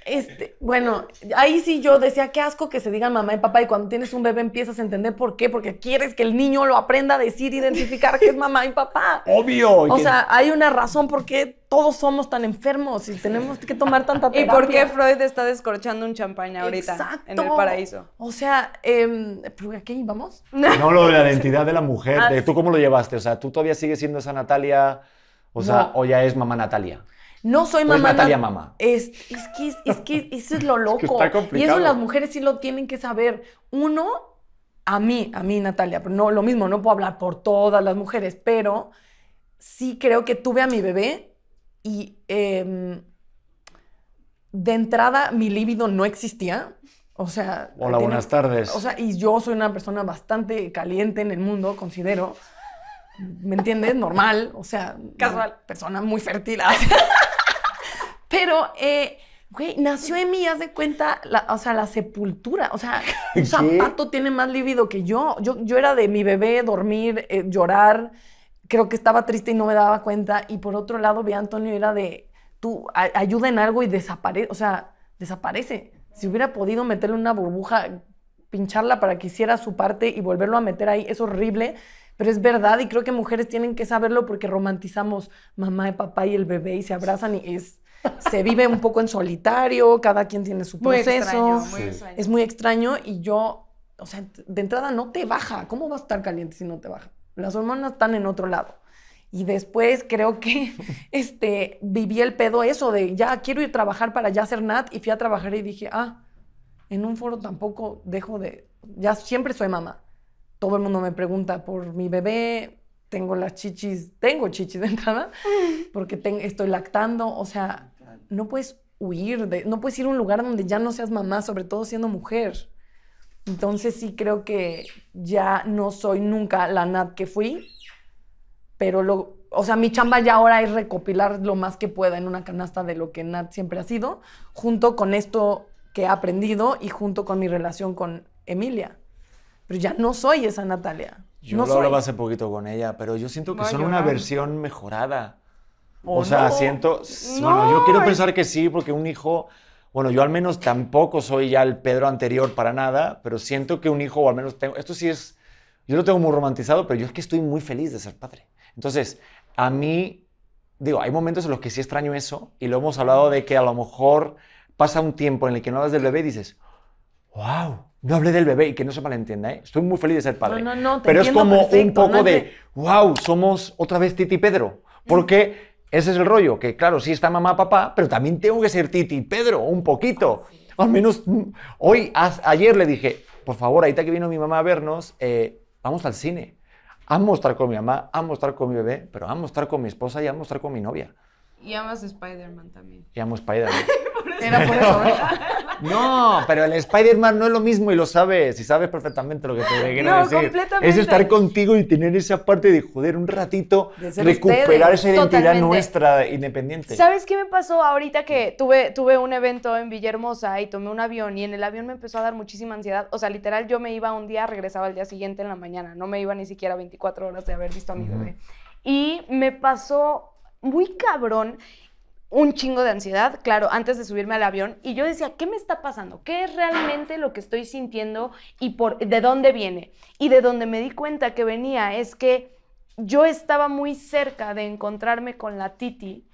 este, bueno, ahí sí yo decía, qué asco que se digan mamá y papá y cuando tienes un bebé empiezas a entender por qué, porque quieres que el niño lo aprenda a decir, identificar que es mamá y papá. Obvio. O sea, hay una razón por qué todos somos tan enfermos y tenemos que tomar tanta terapia. ¿Y por qué Freud está descorchando un champaña ahorita en el paraíso? O sea, em, a qué íbamos? No, lo de la identidad de la mujer. Ah, ¿Tú cómo lo llevaste? O sea, ¿tú todavía sigues siendo esa Natalia? O sea, o ya es mamá Natalia. No soy mamá. Natalia mamá. Es, es, que, es, que eso es lo loco. Y eso las mujeres sí lo tienen que saber. Uno, a mí, a mí Natalia, pero no, lo mismo, no puedo hablar por todas las mujeres, pero sí creo que tuve a mi bebé y em, de entrada mi líbido no existía. O sea... Hola, buenas tardes. O sea, y yo soy una persona bastante caliente en el mundo, considero. ¿Me entiendes? Normal, o sea, casual, persona muy fértil. Pero, eh, güey, nació en mí, haz de cuenta, la, o sea, la sepultura. O sea, un zapato tiene más libido que yo. yo. Yo era de mi bebé, dormir, eh, llorar. Creo que estaba triste y no me daba cuenta. Y por otro lado, ve a Antonio era de, tú, ayuda en algo y desaparece. O sea, desaparece. Si hubiera podido meterle una burbuja, pincharla para que hiciera su parte y volverlo a meter ahí, es horrible pero es verdad y creo que mujeres tienen que saberlo porque romantizamos mamá y papá y el bebé y se abrazan y es se vive un poco en solitario, cada quien tiene su proceso. Muy Es muy extraño y yo, o sea, de entrada no te baja. ¿Cómo vas a estar caliente si no te baja? Las hormonas están en otro lado. Y después creo que este, viví el pedo eso de ya quiero ir a trabajar para ya ser Nat y fui a trabajar y dije, ah, en un foro tampoco dejo de, ya siempre soy mamá. Todo el mundo me pregunta por mi bebé, tengo las chichis, tengo chichis de entrada, porque tengo estoy lactando, o sea, no puedes huir, de, no puedes ir a un lugar donde ya no seas mamá, sobre todo siendo mujer. Entonces sí creo que ya no soy nunca la Nat que fui, pero lo, o sea, mi chamba ya ahora es recopilar lo más que pueda en una canasta de lo que Nat siempre ha sido, junto con esto que he aprendido y junto con mi relación con Emilia. Pero ya no soy esa Natalia. Yo no lo hablaba hace poquito con ella, pero yo siento que son una versión mejorada o, sea, siento. bueno, yo quiero pensar que sí, porque un hijo. Bueno, yo al menos tampoco soy ya el Pedro anterior para nada, pero siento que un hijo, o al menos tengo. Esto sí es. Yo lo tengo muy romantizado, pero yo es que estoy muy feliz de ser padre. Entonces, a mí. Digo, hay momentos en los que sí extraño eso, y lo hemos hablado de que a lo mejor pasa un tiempo en el que no hablas del bebé y dices, wow, no hablé del bebé y que no se malentienda, ¿eh? estoy muy feliz de ser padre. no, no, pero es como un poco de, wow, somos otra vez Titi Pedro, porque ese es el rollo, que claro, sí está mamá, papá, pero también tengo que ser Titi Pedro, un poquito. Ah, al menos mm, hoy, ayer le dije, por favor, ahorita que vino mi mamá a vernos, eh, vamos al cine. Vamos a estar con mi mamá, a estar con mi bebé, pero vamos a estar con mi esposa y a estar con mi novia. Y amas Spider-Man también. Y amo Spider-Man. No, pero el Spider-Man no es lo mismo y lo sabes, y sabes perfectamente lo que te quiero no, decir. Es estar contigo y tener esa parte de joder un ratito, recuperar esa identidad nuestra independiente. ¿Sabes qué me pasó ahorita que tuve, tuve un evento en Villahermosa y tomé un avión y en el avión me empezó a dar muchísima ansiedad? O sea, literal, yo me iba un día, regresaba al día siguiente en la mañana, no me iba ni siquiera 24 horas de haber visto a mi bebé. Y me pasó muy cabrón un chingo de ansiedad, claro, antes de subirme al avión y yo decía, ¿qué me está pasando? ¿Qué es realmente lo que estoy sintiendo y por de dónde viene? Y de donde me di cuenta que venía es que yo estaba muy cerca de encontrarme con la Titi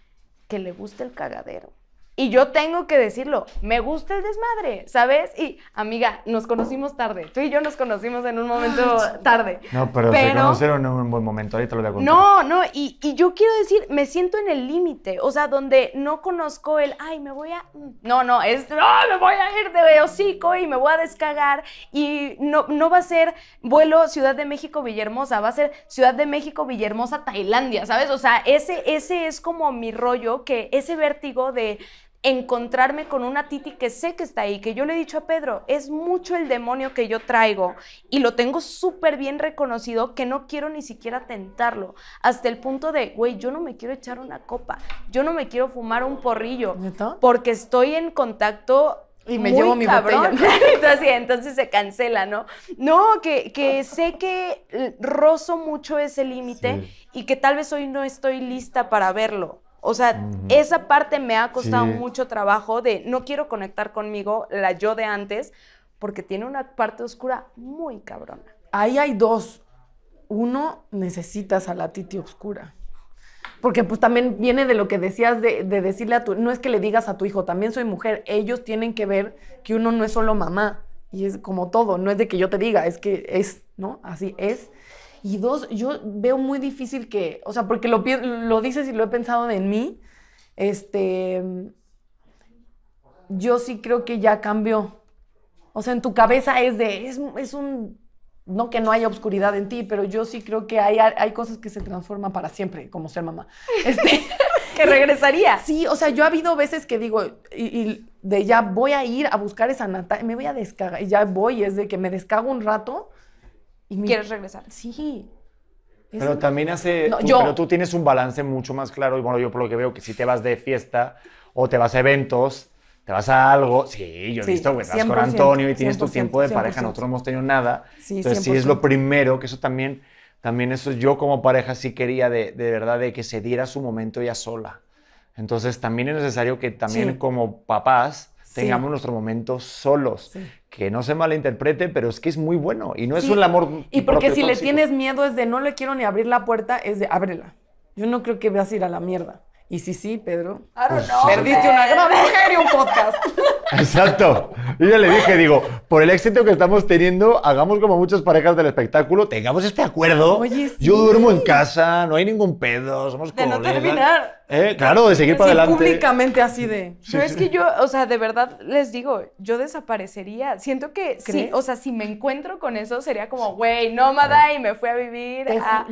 que le gusta el cagadero. Y yo tengo que decirlo, me gusta el desmadre, ¿sabes? Y amiga, nos conocimos tarde. Tú y yo nos conocimos en un momento tarde. No, pero, se conocieron en un buen momento, ahorita lo voy a contar. No, no, y, yo quiero decir, me siento en el límite, o sea, donde no conozco el, ay, me voy a... No, no, es, no, me voy a ir de hocico y me voy a descagar. Y no, no va a ser vuelo Ciudad de México, Villahermosa, va a ser Ciudad de México, Villahermosa, Tailandia, ¿sabes? O sea, ese, ese es como mi rollo, que ese vértigo de encontrarme con una Titi que sé que está ahí, que yo le he dicho a Pedro, es mucho el demonio que yo traigo y lo tengo súper bien reconocido que no quiero ni siquiera tentarlo, hasta el punto de, güey, yo no me quiero echar una copa, yo no me quiero fumar un porrillo, porque estoy en contacto y me llevo mi botella. entonces, se cancela, ¿no? No, que, sé que rozo mucho ese límite y que tal vez hoy no estoy lista para verlo. O sea, esa parte me ha costado mucho trabajo de no quiero conectar conmigo la yo de antes, porque tiene una parte oscura muy cabrona. Ahí hay dos. Uno, necesitas a la Titi oscura. Porque pues también viene de lo que decías de, de, decirle a tu, no es que le digas a tu hijo, también soy mujer, ellos tienen que ver que uno no es solo mamá, y es como todo, no es de que yo te diga, es que es, ¿no? Así es. Y dos, yo veo muy difícil que, o sea, porque lo, lo dices y lo he pensado en mí, este, yo sí creo que ya cambió. O sea, en tu cabeza es de, es, es un, no que no haya obscuridad en ti, pero yo sí creo que hay, hay cosas que se transforman para siempre, como ser mamá. Este, que regresaría. Sí, o sea, yo ha habido veces que digo, y, de ya voy a ir a buscar esa nata, me voy a descargar, y ya voy, es de que me descargo un rato y ¿Quieres regresar? Sí. pero también hace... tú, Pero tú tienes un balance mucho más claro. Y bueno, yo por lo que veo que si te vas de fiesta o te vas a eventos, te vas a algo. Sí, yo he visto, güey, pues, con Antonio y tienes tu tiempo de pareja. Nosotros no hemos tenido nada. Sí, Entonces sí es lo primero, que eso también... También eso yo como pareja sí quería de, de verdad de que se diera su momento ya sola. Entonces también es necesario que también como papás tengamos nuestros nuestro momento solos que no se malinterprete, pero es que es muy bueno y no es un amor. Y porque si le tienes miedo es de no le quiero ni abrir la puerta, es de ábrela. Yo no creo que vas a ir a la mierda. Y si sí, Pedro. Pues, Perdiste una gran mujer y un podcast. Exacto. Yo ya le dije, digo, por el éxito que estamos teniendo, hagamos como muchas parejas del espectáculo, tengamos este acuerdo. Oye, Yo duermo en casa, no hay ningún pedo, somos de No terminar. Eh, claro, de seguir para adelante. Públicamente así de. No, es que yo, o sea, de verdad les digo, yo desaparecería. Siento que sí, o sea, si me encuentro con eso sería como, güey, nómada y me fui a vivir.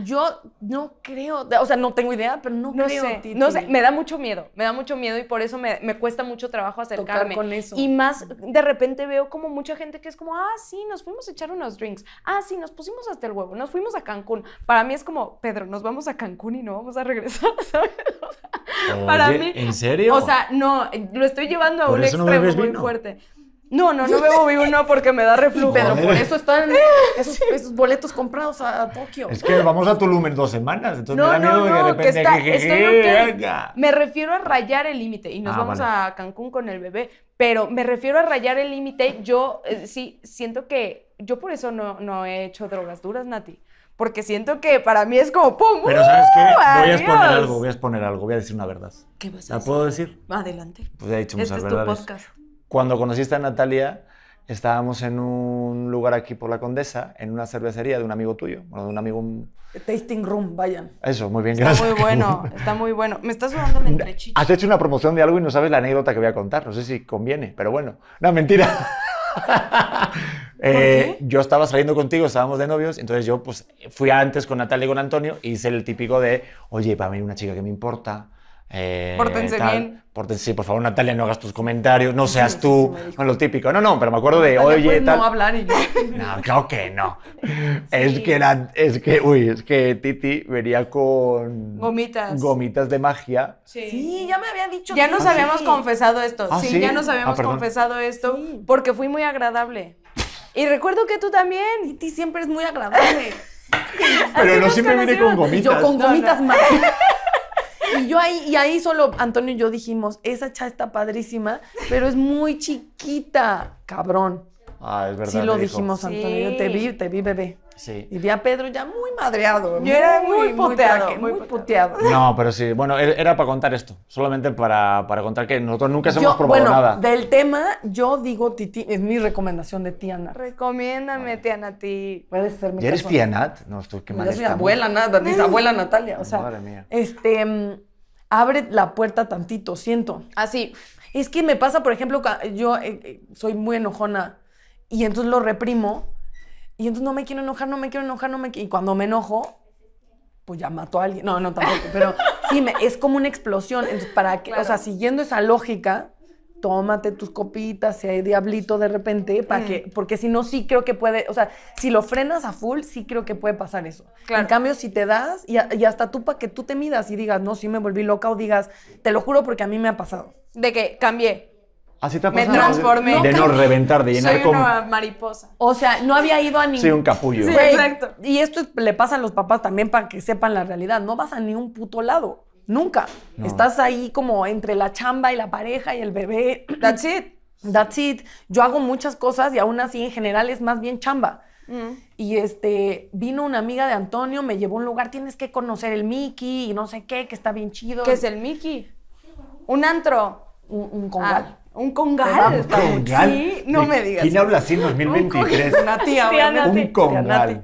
Yo no creo, o sea, no tengo idea, pero no, creo. Sé, No sé, me da mucho miedo, me da mucho miedo y por eso me, cuesta mucho trabajo acercarme. con eso. Y más, de repente veo como mucha gente que es como, ah, sí, nos fuimos a echar unos drinks. Ah, sí, nos pusimos hasta el huevo, nos fuimos a Cancún. Para mí es como, Pedro, nos vamos a Cancún y no vamos a regresar, ¿sabes? para mí. ¿En serio? O sea, no, lo estoy llevando a un extremo muy fuerte. No, no, no bebo vino porque me da reflujo. Pero por eso están esos, boletos comprados a, Tokio. Es que vamos a Tulum en dos semanas, entonces no, me da miedo que de repente... Me refiero a rayar el límite y nos ah, vamos a Cancún con el bebé, pero me refiero a rayar el límite. Yo eh, sí siento que... Yo por eso no he hecho drogas duras, Nati. Porque siento que para mí es como ¡pum! Pero ¿sabes qué? ¡Uh! Voy a exponer algo, voy a exponer algo, voy a decir una verdad. ¿Qué vas a ¿La puedo decir? Adelante. Pues ya he dicho este muchas este es tu podcast. Cuando conociste a Natalia, estábamos en un lugar aquí por la Condesa, en una cervecería de un amigo tuyo, bueno, de un amigo... Tasting Room, vayan. Eso, muy bien, Está muy bueno, está muy bueno. Me estás sudando la mentira. Has hecho una promoción de algo y no sabes la anécdota que voy a contar, no sé si conviene, pero bueno. No, mentira. Eh, yo estaba saliendo contigo, estábamos de novios, entonces yo pues fui antes con Natalia y con Antonio y hice el típico de, oye, para mí una chica que me importa, eh, pórtense bien. por favor, Natalia, no hagas tus comentarios, no seas tú, con lo típico. No, no, pero me acuerdo de, oye, tal. No hablar y yo. No, claro que no. Es que era, es que, uy, es que Titi venía con. Gomitas. Gomitas de magia. Sí, ya me había dicho. Ya nos habíamos confesado esto. Ah, sí, ya nos habíamos ah, confesado esto porque fui muy agradable. Y recuerdo que tú también. Titi siempre es muy agradable. pero no siempre viene con gomitas. Yo con gomitas no, Y yo ahí, y ahí solo Antonio y yo dijimos, esa cha está padrísima, pero es muy chiquita, cabrón. Ah, es verdad. Sí lo dijimos, Antonio, te vi, te vi bebé. Y vi a Pedro ya muy madreado. Yo muy, era muy, puteado. muy, puteado. No, pero sí. Bueno, era para contar esto. Solamente para, contar que nosotros nunca se hemos probado bueno, nada. Del tema, yo digo es mi recomendación de Tiana. Recomiéndame, Tiana, ti. Puedes ser mi ¿Ya eres Tianat? No, estoy que madre. Es mi abuela, Natalia. O sea, Madre mía. Este, mm, abre la puerta tantito, siento. Así. Ah, es que me pasa, por ejemplo, yo eh, eh, soy muy enojona y entonces lo reprimo y entonces no me quiero enojar, no me quiero enojar, no me quiero... Y cuando me enojo, pues ya mató a alguien. No, no tampoco, pero sí, es como una explosión. Entonces, para que, o sea, siguiendo esa lógica, tómate tus copitas, si hay diablito de repente, para que, mm. porque si no, sí creo que puede, o sea, si lo frenas a full, sí creo que puede pasar eso. En cambio, si te das, y, y hasta tú para que tú te midas y digas, no, sí me volví loca, o digas, te lo juro porque a mí me ha pasado. De que cambié. Así te Me transformé. De no reventar, de llenar Soy como. mariposa. O sea, no había ido a ningún. Sí, un capullo. Sí, exacto. Y esto le pasa a los papás también para que sepan la realidad. No vas a ni un puto lado. Nunca. Estás ahí como entre la chamba y la pareja y el bebé. That's it. That's it. Yo hago muchas cosas y aún así en general es más bien chamba. Mm. Y este, vino una amiga de Antonio, me llevó a un lugar, tienes que conocer el Mickey y no sé qué, que está bien chido. ¿Qué es el Mickey? Un antro. Un, congal. Ah. Un congal. ¿Congal? Sí, no me digas. ¿Quién habla así en 2023? Una tía, Un congal.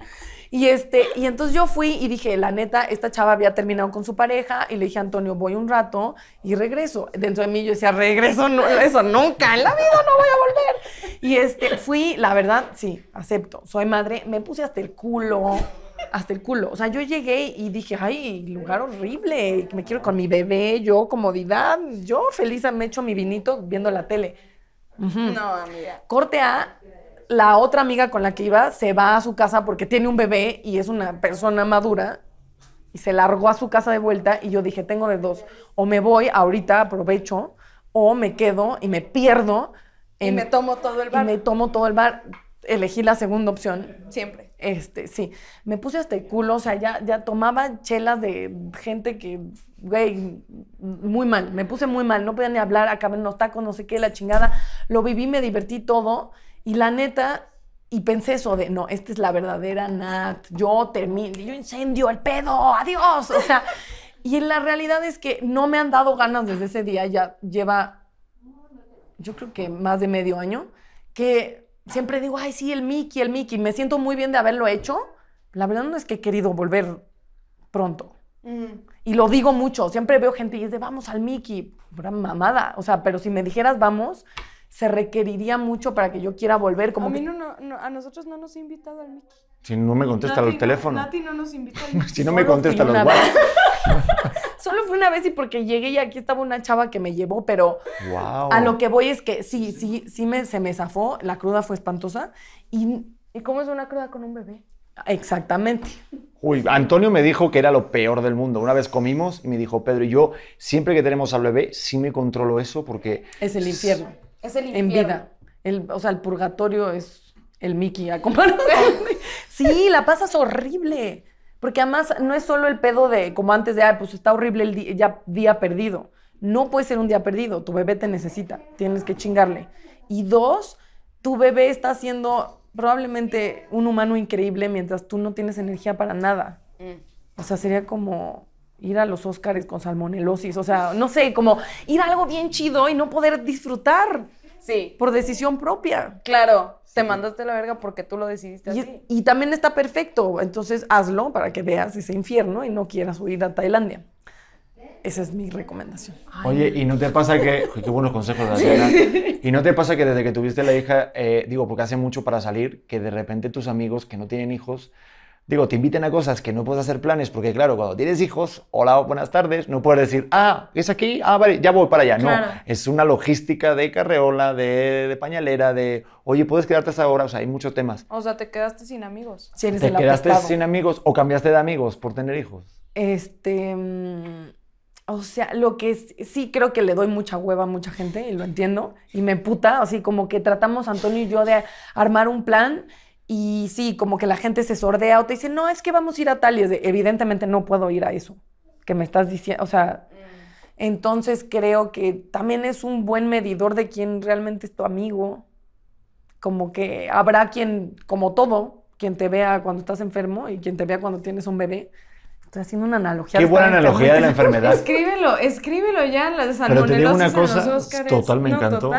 Y este, y entonces yo fui y dije, la neta, esta chava había terminado con su pareja y le dije, Antonio, voy un rato y regreso. Dentro de mí yo decía, regreso, eso nunca, en la vida no voy a volver. Y este, fui, la verdad, sí, acepto, soy madre, me puse hasta el culo hasta el culo. O sea, yo llegué y dije, ay, lugar horrible, me quiero con mi bebé, yo, comodidad, yo feliz me echo mi vinito viendo la tele. No, amiga. Corte A, la otra amiga con la que iba se va a su casa porque tiene un bebé y es una persona madura y se largó a su casa de vuelta y yo dije, tengo de dos, o me voy ahorita, aprovecho, o me quedo y me pierdo. y me tomo todo el bar. Y me tomo todo el bar elegí la segunda opción. Siempre. Este, sí. Me puse hasta el culo, o sea, ya, ya tomaba chelas de gente que, güey, muy mal, me puse muy mal, no podía ni hablar, acabé en los tacos, no sé qué, la chingada. Lo viví, me divertí todo y la neta, y pensé eso de, no, esta es la verdadera Nat, yo termino, yo incendio el pedo, adiós, o sea... y la realidad es que no me han dado ganas desde ese día, ya lleva, yo creo que más de medio año, que siempre digo, ay, sí, el Mickey, el Mickey, me siento muy bien de haberlo hecho. La verdad no es que he querido volver pronto. Mm. Y lo digo mucho, siempre veo gente y es de vamos al Mickey, una mamada. O sea, pero si me dijeras vamos, se requeriría mucho para que yo quiera volver. Como a mí no, a nosotros no nos ha invitado al Mickey. Si no me contesta el teléfono. no nos invita si no me contesta los Solo fue una vez y porque llegué y aquí estaba una chava que me llevó, pero a lo que voy es que sí, sí, sí me, se me zafó, la cruda fue espantosa. ¿Y, cómo es una cruda con un bebé? Exactamente. Uy, Antonio me dijo que era lo peor del mundo. Una vez comimos y me dijo, Pedro, y yo siempre que tenemos al bebé, sí me controlo eso porque... Es el infierno. Es el infierno. En vida. o sea, el purgatorio es el Mickey a sí, la es horrible. Porque además no es solo el pedo de, como antes de, ah, pues está horrible el día, día perdido. No puede ser un día perdido, tu bebé te necesita, tienes que chingarle. Y dos, tu bebé está siendo probablemente un humano increíble mientras tú no tienes energía para nada. Mm. O sea, sería como ir a los Óscares con salmonelosis, o sea, no sé, como ir a algo bien chido y no poder disfrutar. Sí. Por decisión propia. Claro, te mandaste la verga porque tú lo decidiste y, así. Y también está perfecto, entonces hazlo para que veas ese infierno y no quieras huir a Tailandia. Esa es mi recomendación. Oye, ¿y no te pasa que... Qué buenos consejos de ¿Y no te pasa que desde que tuviste la hija, eh, digo, porque hace mucho para salir, que de repente tus amigos que no tienen hijos digo, te inviten a cosas que no puedes hacer planes, porque claro, cuando tienes hijos, hola, buenas tardes, no puedes decir, ah, es aquí, ah, vale, ya voy para allá. No, es una logística de carreola, de, pañalera, de, oye, puedes quedarte hasta ahora, o sea, hay muchos temas. O sea, te quedaste sin amigos. Si eres te quedaste sin amigos o cambiaste de amigos por tener hijos. Este... Mm, o sea, lo que es, sí creo que le doy mucha hueva a mucha gente, y lo entiendo, y me puta, así como que tratamos Antonio y yo de armar un plan y sí, como que la gente se sordea o te dice, no, es que vamos a ir a tal. Y es de, evidentemente no puedo ir a eso que me estás diciendo. O sea, mm. entonces creo que también es un buen medidor de quién realmente es tu amigo. Como que habrá quien, como todo, quien te vea cuando estás enfermo y quien te vea cuando tienes un bebé. Estoy haciendo una analogía. Qué buena analogía de la enfermedad. escríbelo, escríbelo ya, la de Pero te digo una cosa, total, me encantó.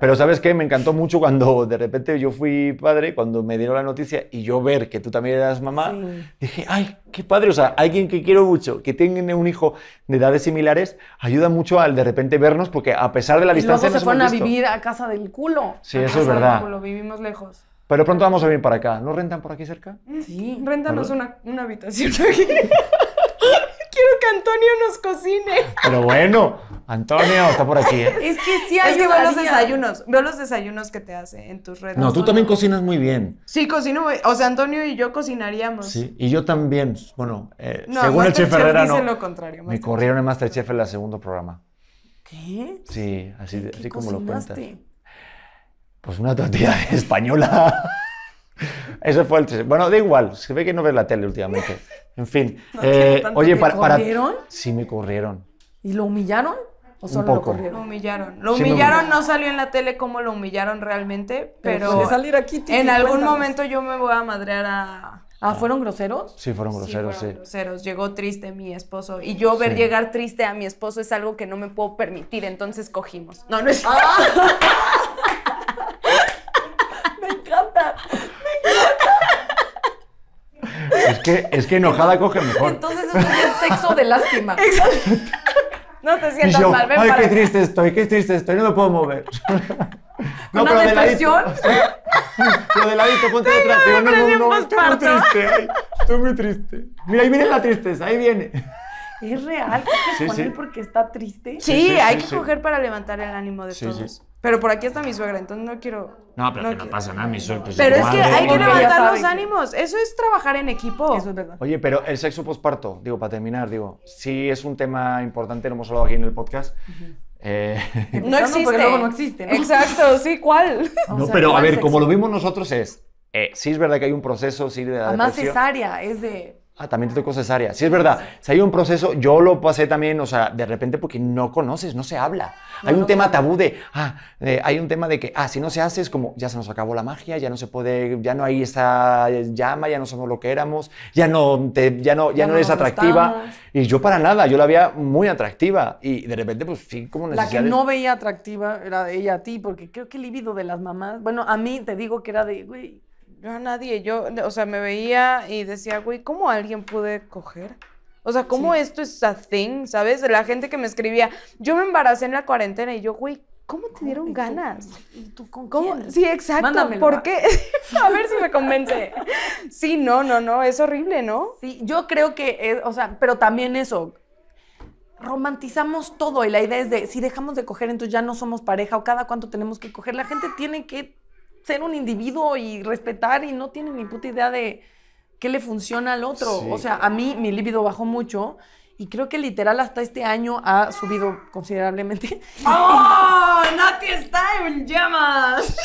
Pero ¿sabes qué? Me encantó mucho cuando de repente yo fui padre, cuando me dieron la noticia y yo ver que tú también eras mamá, dije, ay, qué padre, o sea, alguien que quiero mucho, que tiene un hijo de edades similares, ayuda mucho al de repente vernos porque a pesar de la distancia... Luego se fueron a vivir a casa del culo. Sí, eso es verdad. Del vivimos lejos. Pero pronto vamos a venir para acá. ¿No rentan por aquí cerca? Mm, sí. Réntanos una, habitación aquí. Quiero que Antonio nos cocine. Pero bueno, Antonio está por aquí. ¿eh? Es que sí es que veo los desayunos. Veo los desayunos que te hace en tus redes. No, tú también cocinas muy bien. Sí, cocino. muy- O sea, Antonio y yo cocinaríamos. Sí, y yo también. Bueno, eh, según el Chef Herrera, no. lo contrario. Me corrieron en Masterchef en el segundo programa. ¿Qué? Sí, así, como lo cuentas. Pues una tortilla española. Eso fue el Bueno, da igual, se ve que no ves la tele últimamente. En fin. Eh, oye, para, para, corrieron? Sí, me corrieron. ¿Y lo humillaron? ¿O solo lo corrieron? humillaron. Lo humillaron, no salió en la tele como lo humillaron realmente, pero. Pues, salir aquí, en algún momento yo me voy a madrear a. Ah, ¿fueron groseros? Sí, fueron groseros, sí. Fueron groseros. Llegó triste mi esposo. Y yo ver llegar triste a mi esposo es algo que no me puedo permitir, entonces cogimos. No, no es. Ah. Es que, es que enojada coge mejor. Entonces es un sexo de lástima. No te sientas mal, ven Ay, qué triste estoy, qué triste estoy, no me puedo mover. No, ¿Una depresión? Lo de ladito, ponte detrás. No, no, no, estoy muy triste. estoy muy triste. Mira, ahí viene la tristeza, ahí viene. ¿Es real? ¿Qué sí, porque está triste? sí hay que coger para levantar el ánimo de todos. Pero por aquí está mi suegra, entonces no quiero. No, pero no, que no pasa nada, mi suegra. Pues, pero es que hay que levantar los ánimos. Eso es trabajar en equipo. Eso es verdad. Oye, pero el sexo posparto, digo, para terminar, digo, sí es un tema importante, lo hemos hablado aquí en el podcast. Eh, no existe. Porque no existe. ¿no? Exacto, sí, ¿cuál? No, pero a ver, como lo vimos nosotros es, eh, sí es verdad que hay un proceso, sí de la Además, cesárea es de Ah, también te tocó cesárea. Sí, es verdad. Si hay un proceso, yo lo pasé también, o sea, de repente porque no conoces, no se habla. hay un tema tabú de, ah, hay un tema de que, ah, si no se hace es como, ya se nos acabó la magia, ya no se puede, ya no hay esa llama, ya no somos lo que éramos, ya no, te, ya no, ya, no eres atractiva. Y yo para nada, yo la veía muy atractiva. Y de repente, pues sí, como La que no veía atractiva era ella a ti, porque creo que el libido de las mamás, bueno, a mí te digo que era de, güey, yo a nadie, yo, o sea, me veía y decía, güey, ¿cómo alguien pude coger? O sea, ¿cómo esto es a thing? ¿Sabes? La gente que me escribía, yo me embaracé en la cuarentena y yo, güey, ¿cómo te dieron ganas? ¿Y tú con ¿Cómo? Sí, exacto. ¿Por qué? a ver si me convence. Sí, no, no, no, es horrible, ¿no? Sí, yo creo que, o sea, pero también eso, romantizamos todo y la idea es de si dejamos de coger entonces ya no somos pareja o cada cuánto tenemos que coger. La gente tiene que ser un individuo y respetar y no tiene ni puta idea de qué le funciona al otro. O sea, a mí mi líbido bajó mucho y creo que literal hasta este año ha subido considerablemente. ¡Oh! ¡Nati está en llamas!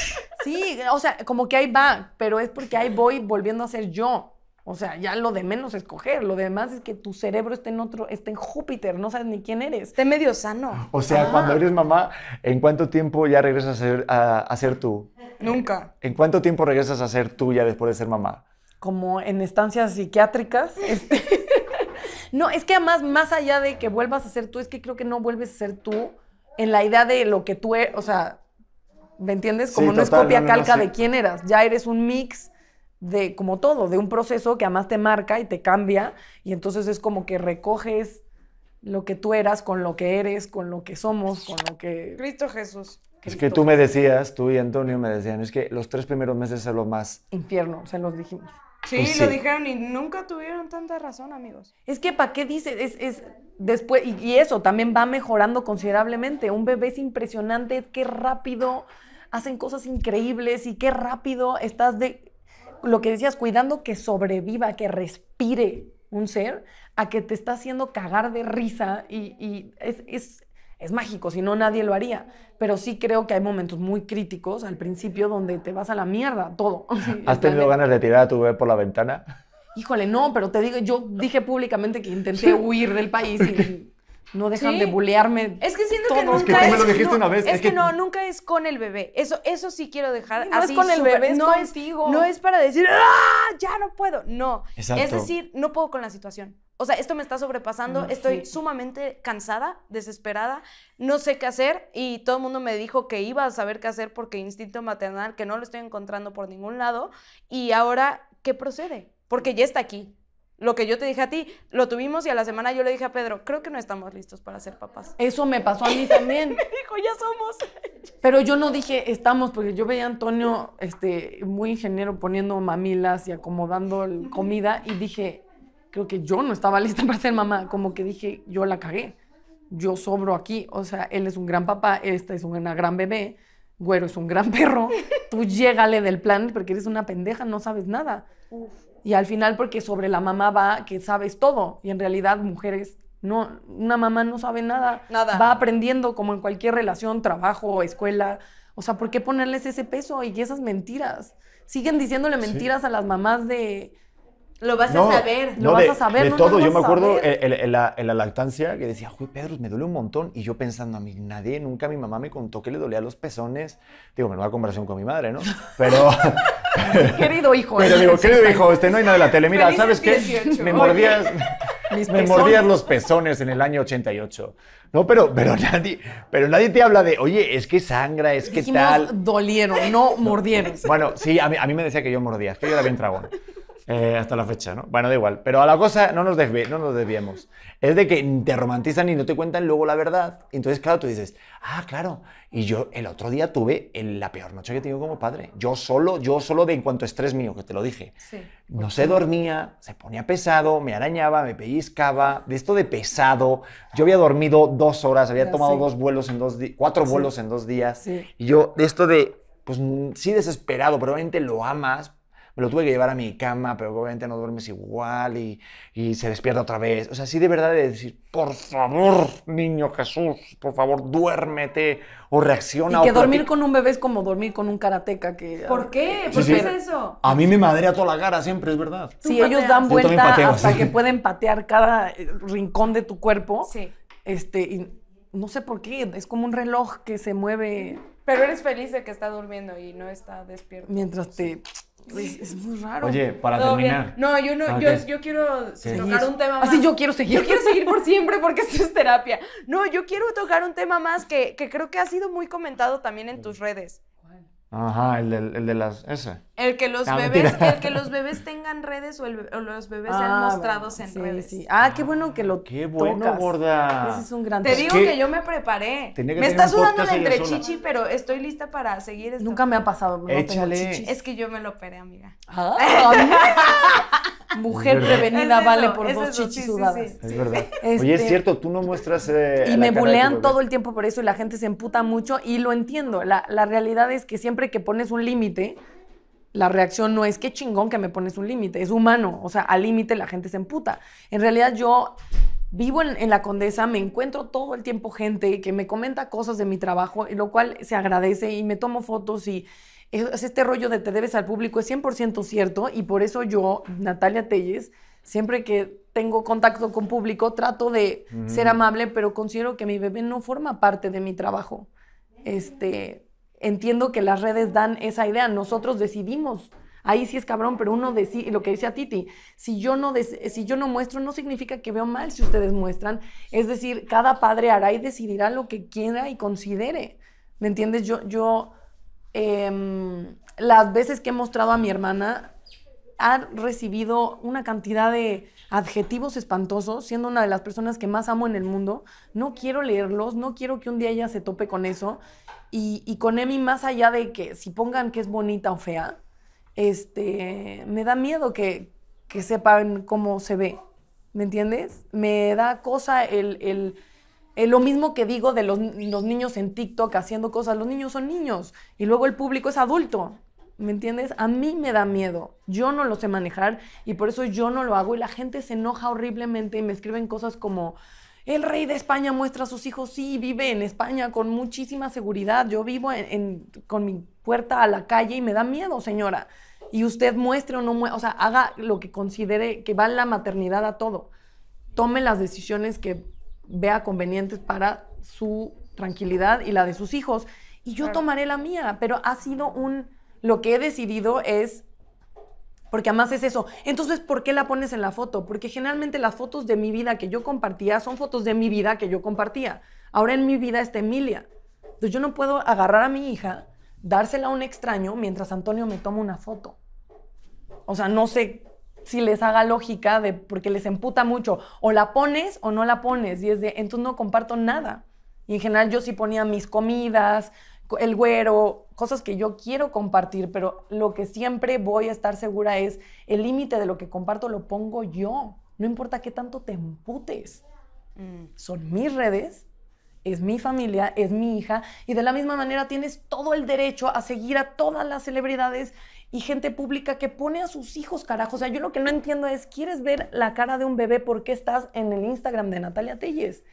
Sí, o sea, como que ahí va, pero es porque ahí voy volviendo a ser yo. O sea, ya lo de menos es coger, lo demás es que tu cerebro esté en otro, esté en Júpiter, no sabes ni quién eres. Esté medio sano. O sea, cuando eres mamá, ¿en cuánto tiempo ya regresas a ser, tú? Nunca. ¿En cuánto tiempo regresas a ser tú ya después de ser mamá? Como en estancias psiquiátricas. Este. no, es que además, más allá de que vuelvas a ser tú, es que creo que no vuelves a ser tú en la idea de lo que tú eres, o sea, ¿me entiendes? Como no es copia calca de quién eras, ya eres un mix de, como todo, de un proceso que además te marca y te cambia, y entonces es como que recoges lo que tú eras con lo que eres, con lo que somos, con lo que... Cristo Jesús. es que tú me decías, tú y Antonio me decían, es que los tres primeros meses es lo más... Infierno, se los dijimos. Sí, pues lo dijeron y nunca tuvieron tanta razón, amigos. Es que, ¿para qué dices? Es, después, y, y, eso también va mejorando considerablemente. Un bebé es impresionante, qué rápido hacen cosas increíbles y qué rápido estás de lo que decías, cuidando que sobreviva, que respire un ser, a que te está haciendo cagar de risa y, es, es, es mágico, si no nadie lo haría. Pero sí creo que hay momentos muy críticos al principio donde te vas a la mierda, todo. ¿Has tenido ganas de tirar a tu bebé por la ventana? Híjole, no, pero te digo, yo dije públicamente que intenté huir del país y No dejan de bulearme. Es que siento que nunca es. Que tú lo no, una Es, que, no, nunca es con el bebé. Eso, eso sí quiero dejar. No es con el bebé, es no contigo. Es, no es para decir, ¡ah! Ya no puedo. No. Es decir, no puedo con la situación. O sea, esto me está sobrepasando, mm, estoy sumamente cansada, desesperada, no sé qué hacer y todo el mundo me dijo que iba a saber qué hacer porque instinto maternal, que no lo estoy encontrando por ningún lado y ahora, ¿qué procede? Porque ya está aquí, lo que yo te dije a ti, lo tuvimos y a la semana yo le dije a Pedro, creo que no estamos listos para ser papás. Eso me pasó a mí también. dijo, ya somos. Pero yo no dije estamos, porque yo veía a Antonio, este, muy ingeniero, poniendo mamilas y acomodando comida, y dije, creo que yo no estaba lista para ser mamá. Como que dije, yo la cagué. Yo sobro aquí. O sea, él es un gran papá, esta es una gran bebé, Güero es un gran perro. Tú llégale del plan, porque eres una pendeja, no sabes nada. Uf. Y al final, porque sobre la mamá va que sabes todo. Y en realidad, mujeres, no, una mamá no sabe nada. Nada. Va aprendiendo como en cualquier relación, trabajo, escuela. O sea, ¿por qué ponerles ese peso y esas mentiras? Siguen diciéndole mentiras a las mamás de... Lo vas a saber. lo vas a saber. De todo. yo me acuerdo en, la, lactancia que decía, uy, Pedro, me duele un montón. Y yo pensando, a mí nadie, nunca mi mamá me contó que le dolía los pezones. Digo, me a conversación con mi madre, ¿no? Pero, querido hijo. hijo, este, no hay nada de la tele. Mira, ¿sabes qué? Me mordías, me mordías los pezones en el año 88. No, pero, pero, nadie, pero nadie te habla de, oye, es que sangra, es que Dijimos, tal. dolieron, no mordieron. Bueno, sí, a mí, a mí, me decía que yo mordía, que yo era bien dragón. Eh, hasta la fecha, ¿no? Bueno, da igual. Pero a la cosa no nos, desvi Es de que te romantizan y no te cuentan luego la verdad. Entonces, claro, tú dices, ah, claro. Y yo el otro día tuve la peor noche que he tenido como padre. Yo solo, yo solo de en cuanto estrés mío, que te lo dije. No se dormía, se ponía pesado, me arañaba, me pellizcaba. De esto de pesado, yo había dormido dos horas, había tomado dos vuelos en dos cuatro vuelos en dos días. Y yo, de esto de pues mm, sí desesperado, probablemente lo amas, me lo tuve que llevar a mi cama, pero obviamente no duermes igual y, se despierta otra vez. O sea, sí de verdad de decir, por favor, niño Jesús, por favor, duérmete o reacciona. Y que dormir con un bebé es como dormir con un karateca. Que, ¿Por qué? ¿Por qué es eso? A mí me madrea toda la cara siempre, es verdad. si ellos dan vuelta hasta que pueden patear cada eh, rincón de tu cuerpo. Este, no sé por qué, es como un reloj que se mueve. Pero eres feliz de que está durmiendo y no está despierto. Mientras te pues, es, muy raro. Oye, para terminar. No, yo no, ah, yo, yo, quiero tocar un tema ah, más. Así yo quiero seguir. Yo quiero seguir por siempre porque esto es terapia. No, yo quiero tocar un tema más que, que creo que ha sido muy comentado también en mm. tus redes. Ajá, el de, de las... Ese. El que los, ah, bebés, el que los bebés tengan redes o, los bebés sean ah, mostrados en redes. Sí. Ah, qué bueno que lo Qué bueno, gorda. es un gran Te digo que yo me preparé. me estás sudando entre entrechichi, pero estoy lista para seguir Nunca me ha pasado. es que yo me lo operé, amiga. Ah, Mujer prevenida vale por dos chichis es verdad. Oye, es este, cierto, tú no muestras. Eh, y me bulean todo el tiempo por eso y la gente se emputa mucho y lo entiendo. La, realidad es que siempre que pones un límite, la reacción no es qué chingón que me pones un límite, es humano. O sea, al límite la gente se emputa. En realidad, yo vivo en, en, la Condesa, me encuentro todo el tiempo gente que me comenta cosas de mi trabajo, lo cual se agradece y me tomo fotos y es, este rollo de te debes al público es 100% cierto y por eso yo, Natalia Telles, siempre que tengo contacto con público trato de ser amable, pero considero que mi bebé no forma parte de mi trabajo. Este, entiendo que las redes dan esa idea, nosotros decidimos. Ahí sí es cabrón, pero uno decide, lo que dice a Titi, si yo, no si yo no muestro no significa que veo mal si ustedes muestran. Es decir, cada padre hará y decidirá lo que quiera y considere. ¿Me entiendes? Yo, yo Em, las veces que he mostrado a mi hermana, ha recibido una cantidad de adjetivos espantosos, siendo una de las personas que más amo en el mundo. No quiero leerlos, no quiero que un día ella se tope con eso. Y, con Emi, más allá de que si pongan que es bonita o fea, este, me da miedo que, sepan cómo se ve. ¿Me entiendes? Me da cosa el lo mismo que digo de los, niños en TikTok haciendo cosas, los niños son niños y luego el público es adulto. ¿Me entiendes? A mí me da miedo. Yo no lo sé manejar y por eso yo no lo hago y la gente se enoja horriblemente y me escriben cosas como, el rey de España muestra a sus hijos, sí, vive en España con muchísima seguridad. Yo vivo con mi puerta a la calle y me da miedo, señora. Y usted muestre o no muestre, o sea, haga lo que considere que va la maternidad a todo. Tome las decisiones que vea convenientes para su tranquilidad y la de sus hijos. Y yo tomaré la mía, pero ha sido un... Lo que he decidido es... Porque además es eso. Entonces, ¿por qué la pones en la foto? Porque generalmente las fotos de mi vida que yo compartía son fotos de mi vida que yo compartía. Ahora en mi vida está Emilia. Entonces yo no puedo agarrar a mi hija, dársela a un extraño mientras Antonio me toma una foto. O sea, no sé si les haga lógica de porque les emputa mucho. O la pones o no la pones. Y es de, entonces no comparto nada. Y en general yo sí ponía mis comidas, el güero, cosas que yo quiero compartir, pero lo que siempre voy a estar segura es el límite de lo que comparto lo pongo yo. No importa qué tanto te emputes. Mm. Son mis redes, es mi familia, es mi hija, y de la misma manera tienes todo el derecho a seguir a todas las celebridades y gente pública que pone a sus hijos, carajo. O sea, yo lo que no entiendo es, ¿quieres ver la cara de un bebé? ¿Por qué estás en el Instagram de Natalia Telles?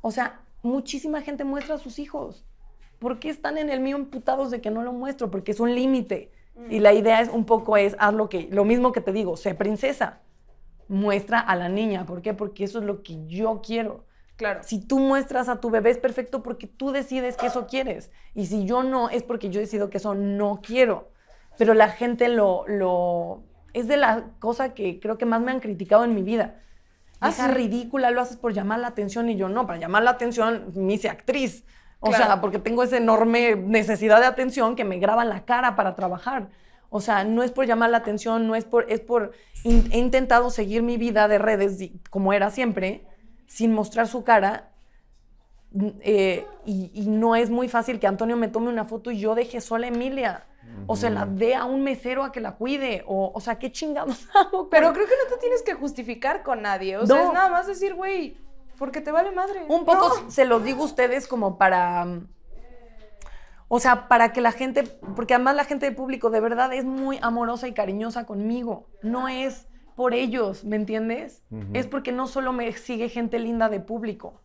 O sea, muchísima gente muestra a sus hijos. ¿Por qué están en el mío imputados de que no lo muestro? Porque es un límite. Y mm. la idea es un poco es, haz lo que, lo mismo que te digo, sé princesa. Muestra a la niña. ¿Por qué? Porque eso es lo que yo quiero. Claro. Si tú muestras a tu bebé es perfecto porque tú decides que eso quieres. Y si yo no, es porque yo decido que eso no quiero pero la gente lo, Es de la cosa que creo que más me han criticado en mi vida. Haces ah, ridícula, lo haces por llamar la atención y yo no, para llamar la atención me hice actriz. O sea, porque tengo esa enorme necesidad de atención que me graba la cara para trabajar. O sea, no es por llamar la atención, no es por, es por, he intentado seguir mi vida de redes como era siempre, sin mostrar su cara. Mm, eh, y, y, no es muy fácil que Antonio me tome una foto y yo deje sola a Emilia o se la dé a un mesero a que la cuide, o, o sea, qué chingados hago. Pero creo que no te tienes que justificar con nadie, o sea, es nada más decir, güey, porque te vale madre. Un poco se los digo a ustedes como para... O sea, para que la gente, porque además la gente de público de verdad es muy amorosa y cariñosa conmigo. No es por ellos, ¿me entiendes? Es porque no solo me sigue gente linda de público.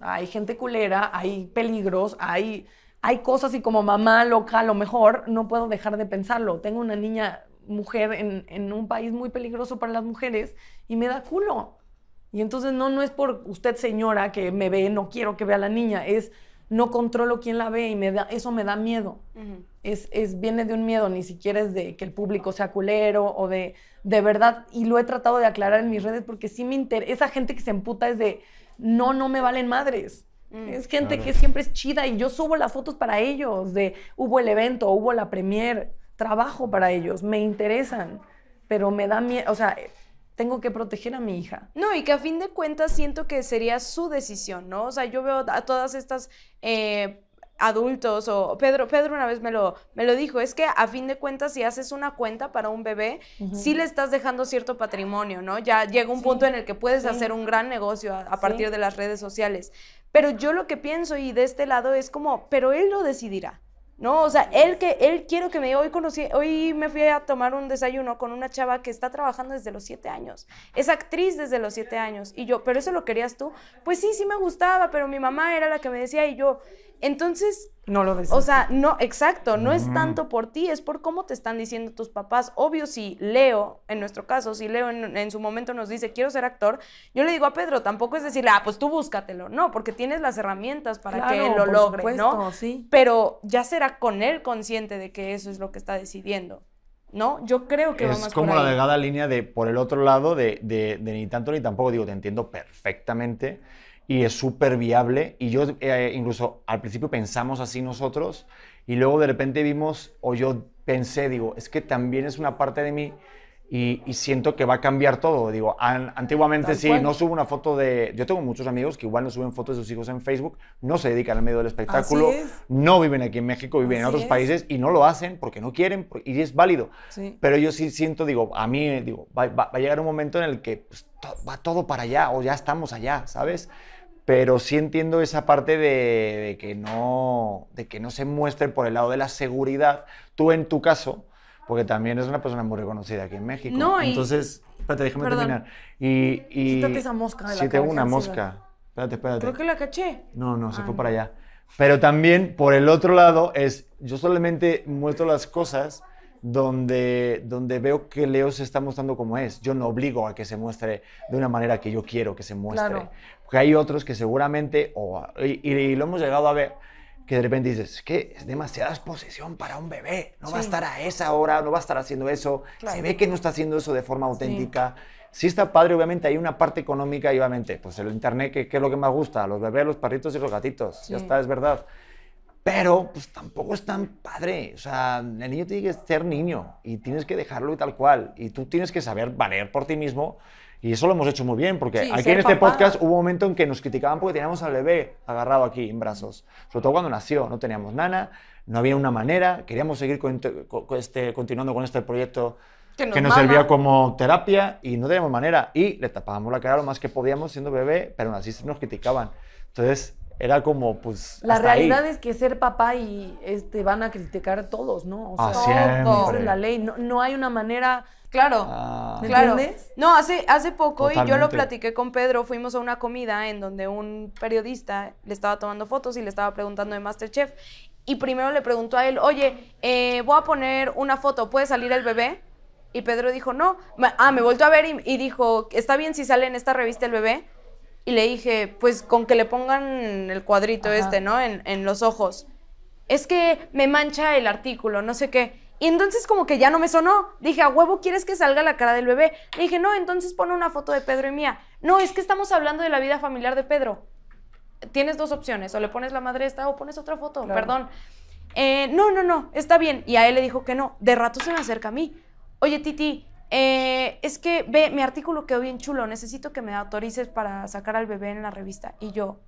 Hay gente culera, hay peligros, hay hay cosas y como mamá loca a lo mejor no puedo dejar de pensarlo. Tengo una niña mujer en, un país muy peligroso para las mujeres y me da culo. Y entonces no, no es por usted señora que me ve, no quiero que vea a la niña, es no controlo quién la ve y me da, eso me da miedo. es, es, viene de un miedo, ni siquiera es de que el público sea culero o de, de verdad, y lo he tratado de aclarar en mis redes porque sí me interesa, esa gente que se emputa es de, no, no me valen madres. Mm. es gente que siempre es chida y yo subo las fotos para ellos de hubo el evento, hubo la premier, trabajo para ellos, me interesan, pero me da miedo, o sea, tengo que proteger a mi hija. No, y que a fin de cuentas siento que sería su decisión, ¿no? O sea, yo veo a todas estas... Eh, adultos o Pedro Pedro una vez me lo me lo dijo es que a fin de cuentas si haces una cuenta para un bebé sí le estás dejando cierto patrimonio no ya llega un punto en el que puedes hacer un gran negocio a, partir de las redes sociales pero yo lo que pienso y de este lado es como, pero él lo decidirá. No, o sea, él que él quiero que me hoy conocí, hoy me fui a tomar un desayuno con una chava que está trabajando desde los siete años. Es actriz desde los siete años y yo, pero eso lo querías tú. Pues sí, sí me gustaba, pero mi mamá era la que me decía y yo, entonces... No lo ves. O sea, no, exacto, no es tanto por ti, es por cómo te están diciendo tus papás. Obvio, si Leo, en nuestro caso, si Leo en, su momento nos dice, quiero ser actor, yo le digo a Pedro, tampoco es decirle, ah, pues tú búscatelo. No, porque tienes las herramientas para que él lo logre, ¿no? Sí. Pero ya será con él consciente de que eso es lo que está decidiendo. ¿no? Yo creo que es más como la delgada línea de por el otro lado de, de, de, ni tanto ni tampoco. Digo, te entiendo perfectamente y es súper viable. Y yo eh, incluso al principio pensamos así nosotros y luego de repente vimos, o yo pensé, digo, es que también es una parte de mí y, siento que va a cambiar todo. Digo, antiguamente sí, no subo una foto de... Yo tengo muchos amigos que igual no suben fotos de sus hijos en Facebook, no se dedican al medio del espectáculo, no viven aquí en México, viven en otros países y no lo hacen porque no quieren y es válido. Pero yo sí siento, digo, a mí, digo, va, va, a llegar un momento en el que pues, va todo para allá o ya estamos allá, ¿sabes? pero sí entiendo esa parte de, que no, de que no se muestre por el lado de la seguridad. Tú en tu caso, porque también eres una persona muy reconocida aquí en México. No, y, Entonces, espérate, déjame terminar. Y, y Quítate esa mosca sí, tengo una mosca. Espérate, espérate. Creo que la caché. No, no, se fue ah. para allá. Pero también, por el otro lado, es yo solamente muestro las cosas donde, donde veo que Leo se está mostrando como es. Yo no obligo a que se muestre de una manera que yo quiero que se muestre. Claro. Porque hay otros que seguramente, o y, lo hemos llegado a ver, que de repente dices, es que es demasiada exposición para un bebé, no va a estar a esa hora, no va a estar haciendo eso, se ve que no está haciendo eso de forma auténtica. Sí. está padre, obviamente hay una parte económica y obviamente, pues el internet, que, es lo que más gusta? Los bebés, los perritos y los gatitos, ya está, es verdad. Pero, pues tampoco es tan padre. O sea, el niño tiene que ser niño y tienes que dejarlo y tal cual. Y tú tienes que saber valer por ti mismo. Y eso lo hemos hecho muy bien, porque aquí en este podcast hubo un momento en que nos criticaban porque teníamos al bebé agarrado aquí en brazos. Sobre todo cuando nació, no teníamos nana, no había una manera, queríamos seguir este, continuando con este proyecto que nos, servía como terapia y no teníamos manera. Y le tapábamos la cara lo más que podíamos siendo bebé, pero así nos criticaban. Entonces, era como, pues. La realidad es que ser papá y este van a criticar a todos, ¿no? O sea, la ley. No, hay una manera. Claro, ah. claro. No, hace, hace poco, y yo lo platiqué con Pedro, fuimos a una comida en donde un periodista le estaba tomando fotos y le estaba preguntando de Masterchef. Y primero le preguntó a él, oye, eh, voy a poner una foto, ¿puede salir el bebé? Y Pedro dijo, no. Ah, me volvió a ver y dijo, ¿está bien si sale en esta revista el bebé? Y le dije, pues con que le pongan el cuadrito este, ¿no? En, los ojos. Es que me mancha el artículo, no sé qué. Y entonces como que ya no me sonó. Dije, a huevo, ¿quieres que salga la cara del bebé? Le dije, no, entonces pone una foto de Pedro y mía. No, es que estamos hablando de la vida familiar de Pedro. Tienes dos opciones, o le pones la madre esta o pones otra foto, perdón. Eh, no, no, no, está bien. Y a él le dijo que no. De rato se me acerca a mí. Oye, Titi, eh, es que ve, mi artículo quedó bien chulo, necesito que me autorices para sacar al bebé en la revista. Y yo,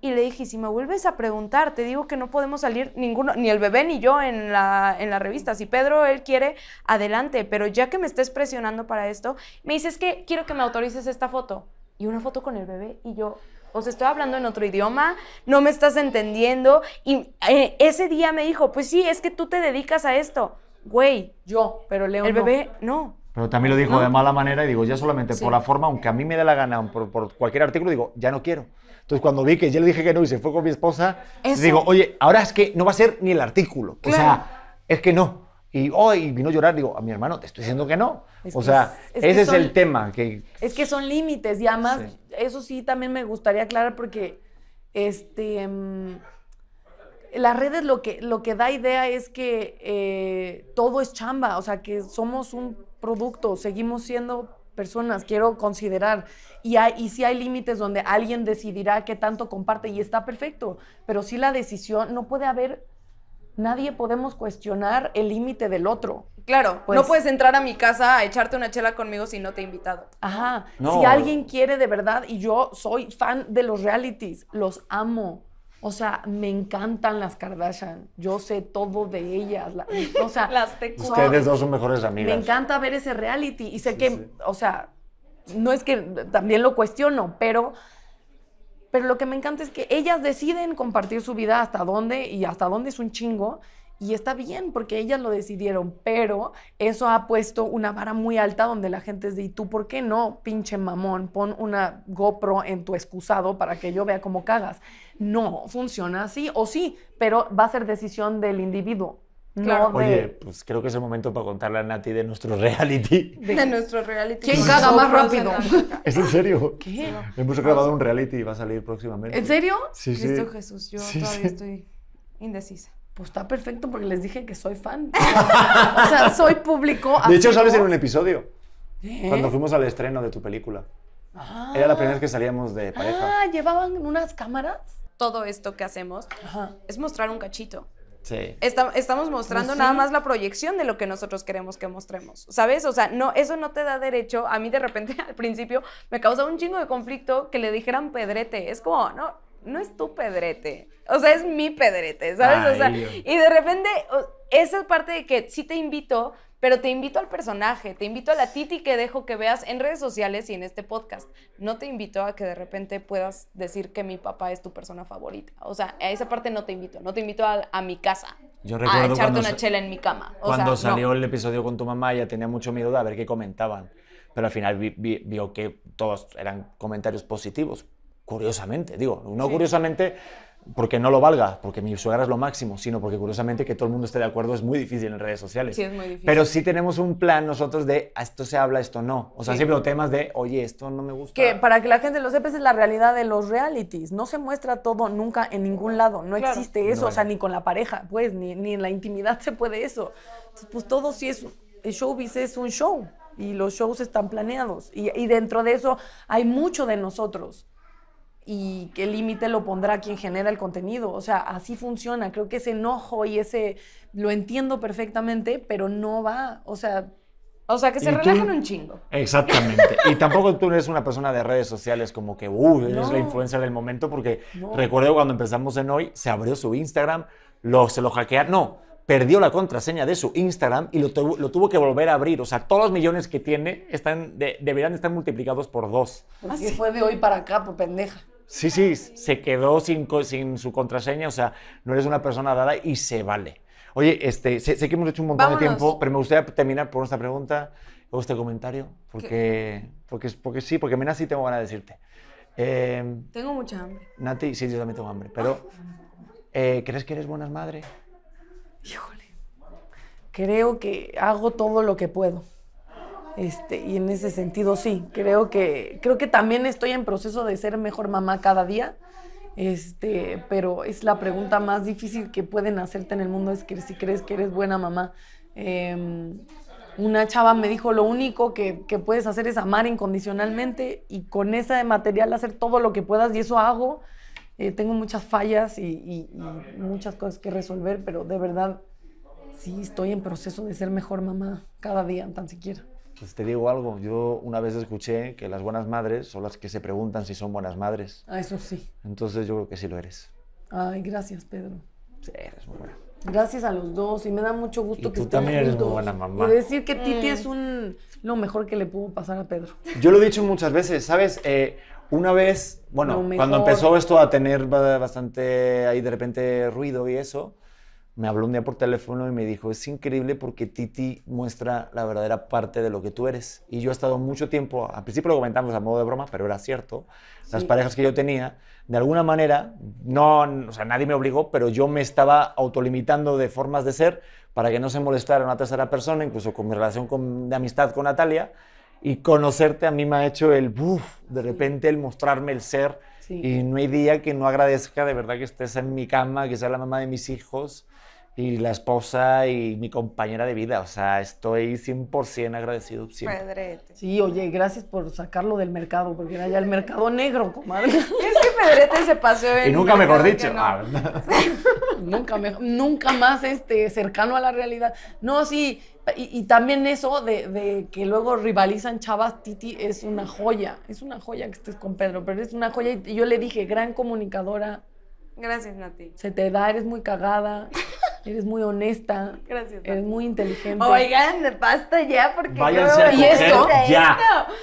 y le dije, si me vuelves a preguntar, te digo que no podemos salir ninguno, ni el bebé ni yo en la, en la revista. Si Pedro, él quiere, adelante, pero ya que me estés presionando para esto, me dices que quiero que me autorices esta foto. Y una foto con el bebé y yo, os estoy hablando en otro idioma, no me estás entendiendo. Y eh, ese día me dijo, pues sí, es que tú te dedicas a esto. Güey, yo, pero Leo. El bebé, no. Pero también lo dijo de mala manera y digo, ya solamente por la forma, aunque a mí me dé la gana por, por, cualquier artículo, digo, ya no quiero. Entonces, cuando vi que yo le dije que no y se fue con mi esposa, pues digo, oye, ahora es que no va a ser ni el artículo. O sea, es que no. Y hoy oh, vino a llorar, digo, a mi hermano, te estoy diciendo que no. o sea, ese es, el tema. Que, es que son límites y además, eso sí también me gustaría aclarar porque, este, mm, las redes lo que, lo que da idea es que eh, todo es chamba, o sea, que somos un producto, seguimos siendo personas, quiero considerar. Y, y sí hay límites donde alguien decidirá qué tanto comparte y está perfecto, pero si la decisión, no puede haber, nadie podemos cuestionar el límite del otro. Claro, no pues puedes entrar a mi casa a echarte una chela conmigo si no te he invitado. Ajá, si alguien quiere de verdad, y yo soy fan de los realities, los amo o sea, me encantan las Kardashian. Yo sé todo de ellas. o sea, las ustedes dos son mejores amigas. Me encanta ver ese reality y sé que, o sea, no es que también lo cuestiono, pero pero lo que me encanta es que ellas deciden compartir su vida hasta dónde y hasta dónde es un chingo y está bien, porque ellas lo decidieron, pero eso ha puesto una vara muy alta donde la gente es de, ¿y tú por qué no, pinche mamón? Pon una GoPro en tu excusado para que yo vea cómo cagas. No, funciona así o sí, pero va a ser decisión del individuo. Claro. Oye, pues creo que es el momento para contarle a Nati de nuestro reality. De, nuestro reality. ¿Quién caga más rápido? ¿Es en serio? ¿Qué? Hemos grabado un reality y va a salir próximamente. ¿En serio? Sí, Cristo Jesús, yo todavía estoy indecisa. Pues está perfecto porque les dije que soy fan. o sea, soy público. De hecho, sabes, en un episodio. ¿Eh? Cuando fuimos al estreno de tu película. Ah. Era la primera vez que salíamos de ah, pareja. Ah, llevaban unas cámaras. Todo esto que hacemos es mostrar un cachito. Sí. estamos mostrando nada más la proyección de lo que nosotros queremos que mostremos, ¿sabes? O sea, no, eso no te da derecho. A mí de repente al principio me causaba un chingo de conflicto que le dijeran pedrete. Es como, no, no es tu pedrete, o sea, es mi pedrete, ¿sabes? o sea, y de repente, esa parte de que sí te invito, pero te invito al personaje, te invito a la Titi que dejo que veas en redes sociales y en este podcast. No te invito a que de repente puedas decir que mi papá es tu persona favorita. O sea, a esa parte no te invito, no te invito a, mi casa. Yo recuerdo a echarte una chela en mi cama. cuando salió el episodio con tu mamá, ya tenía mucho miedo de ver qué comentaban. Pero al final vio que todos eran comentarios positivos. Curiosamente, digo, no curiosamente porque no lo valga, porque mi suegra es lo máximo, sino porque curiosamente que todo el mundo esté de acuerdo es muy difícil en redes sociales. Sí, es muy difícil. Pero sí tenemos un plan nosotros de ah, esto se habla, esto no. O sea, siempre los temas de, oye, esto no me gusta. Que para que la gente lo sepa, es la realidad de los realities. No se muestra todo nunca en ningún lado. No existe eso, o sea, ni con la pareja, pues, ni, en la intimidad se puede eso. pues todo sí es, el showbiz es un show y los shows están planeados. y dentro de eso hay mucho de nosotros y qué límite lo pondrá quien genera el contenido. O sea, así funciona. Creo que ese enojo y ese lo entiendo perfectamente, pero no va. O sea, o sea, que se relajan un chingo. Exactamente. Y tampoco tú eres una persona de redes sociales como que, uh, eres la influencia del momento, porque recuerdo cuando empezamos en hoy, se abrió su Instagram, lo, se lo hackearon. No, perdió la contraseña de su Instagram y lo, tuvo que volver a abrir. O sea, todos los millones que tiene están de, deberían estar multiplicados por dos. Así fue de hoy para acá, por pues, pendeja. Sí, sí, se quedó sin, sin su contraseña, o sea, no eres una persona dada y se vale. Oye, este, sé, que hemos hecho un montón de tiempo, pero me gustaría terminar por esta pregunta o este comentario, porque, porque, porque, sí, porque sí tengo ganas de decirte. Em, tengo mucha hambre. Nati, sí, yo también tengo hambre, pero eh, ¿crees que eres buena madre? Híjole, creo que hago todo lo que puedo. Este, y en ese sentido sí, creo que, creo que también estoy en proceso de ser mejor mamá cada día. Este, pero es la pregunta más difícil que pueden hacerte en el mundo, es que si crees que eres buena mamá. Em, una chava me dijo, lo único que, que, puedes hacer es amar incondicionalmente y con ese material hacer todo lo que puedas y eso hago. Eh, tengo muchas fallas y, y muchas cosas que resolver, pero de verdad sí estoy en proceso de ser mejor mamá cada día, tan siquiera. Pues, te digo algo, yo una vez escuché que las buenas madres son las que se preguntan si son buenas madres. Ah, eso sí. Entonces yo creo que sí lo eres. Ay, gracias, Pedro. Sí, eres muy buena. Gracias a los dos y me da mucho gusto que tú también eres buena mamá. Y decir que Titi mm. es un lo mejor que le pudo pasar a Pedro. Yo lo he dicho muchas veces, ¿sabes? Eh, una vez, bueno, cuando empezó esto a tener bastante ahí de repente ruido y eso, me habló un día por teléfono y me dijo, es increíble porque Titi muestra la verdadera parte de lo que tú eres. Y yo he estado mucho tiempo, al principio lo comentamos a modo de broma, pero era cierto, las parejas que yo tenía, de alguna manera, no, o sea, nadie me obligó, pero yo me estaba autolimitando de formas de ser para que no se molestara una tercera persona, incluso con mi relación de amistad con Natalia. Y conocerte a mí me ha hecho el, buf, de repente el mostrarme el ser. Y no hay día que no agradezca de verdad que estés en mi cama, que sea la mamá de mis hijos, y la esposa y mi compañera de vida. O sea, estoy 100% agradecido Pedrete. Sí, oye, gracias por sacarlo del mercado, porque era ya el mercado negro, comadre. es que Pedrete se paseó en Y nunca mejor dicho. Ah, nunca, nunca más este, cercano a la realidad. No, sí, y, también eso de, de, que luego rivalizan chavas, Titi es una joya. Es una joya que estés con Pedro, pero es una joya. Y yo le dije, gran comunicadora. Gracias, Nati. Se te da, eres muy cagada. Eres muy honesta. Gracias. Eres muy inteligente. Oigan, basta ya porque Váyanse yo... ¿Y esto? Ya.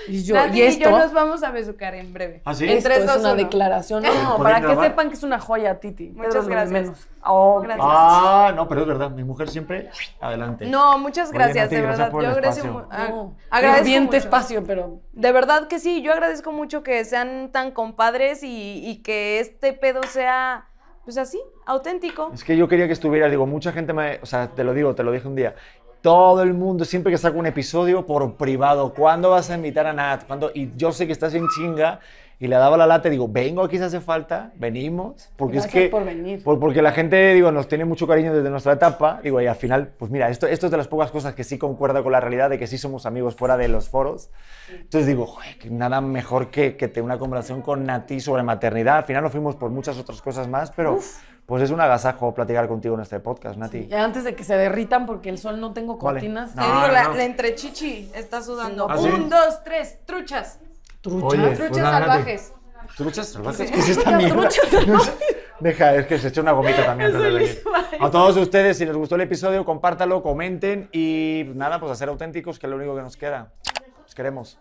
Y yo, y esto? Y yo nos vamos a besucar en breve. Así, ¿Ah, es. esto es una declaración. No, para que sepan que es una joya, Titi. Muchas gracias. Ah, oh, gracias. Ah, no, pero es verdad. Mi mujer siempre adelante. No, muchas gracias, de verdad. yo agradezco, ah, mucho. no, espacio, pero... De verdad que sí, yo agradezco mucho que sean tan compadres y que este pedo sea pues así, auténtico. Es que yo quería que estuviera, digo, mucha gente me, o sea, te lo digo, te lo dije un día, todo el mundo, siempre que saco un episodio por privado, ¿cuándo vas a invitar a Nat? ¿Cuándo? Y yo sé que estás en chinga y le daba la lata y digo, vengo, aquí si hace falta, venimos. Porque es que. Por porque la gente, digo, nos tiene mucho cariño desde nuestra etapa. Digo, y al final, pues mira, esto, esto es de las pocas cosas que sí concuerda con la realidad de que sí somos amigos fuera de los foros. Entonces digo, nada mejor que, que tener una conversación con Nati sobre maternidad. Al final nos fuimos por muchas otras cosas más, pero. Pues es un agasajo platicar contigo en este podcast, Nati. antes de que se derritan, porque el sol no tengo cortinas. Vale. Te digo, la, está sudando. ¿Ah, un, dos, tres, truchas. Truchas. Pues salvajes truchas salvajes. Truchas salvajes. ¿Qué es esta Deja, es que se echó una gomita también de A todos ustedes, si les gustó el episodio, compártalo, comenten y pues, nada, pues a ser auténticos, que es lo único que nos queda. Los queremos.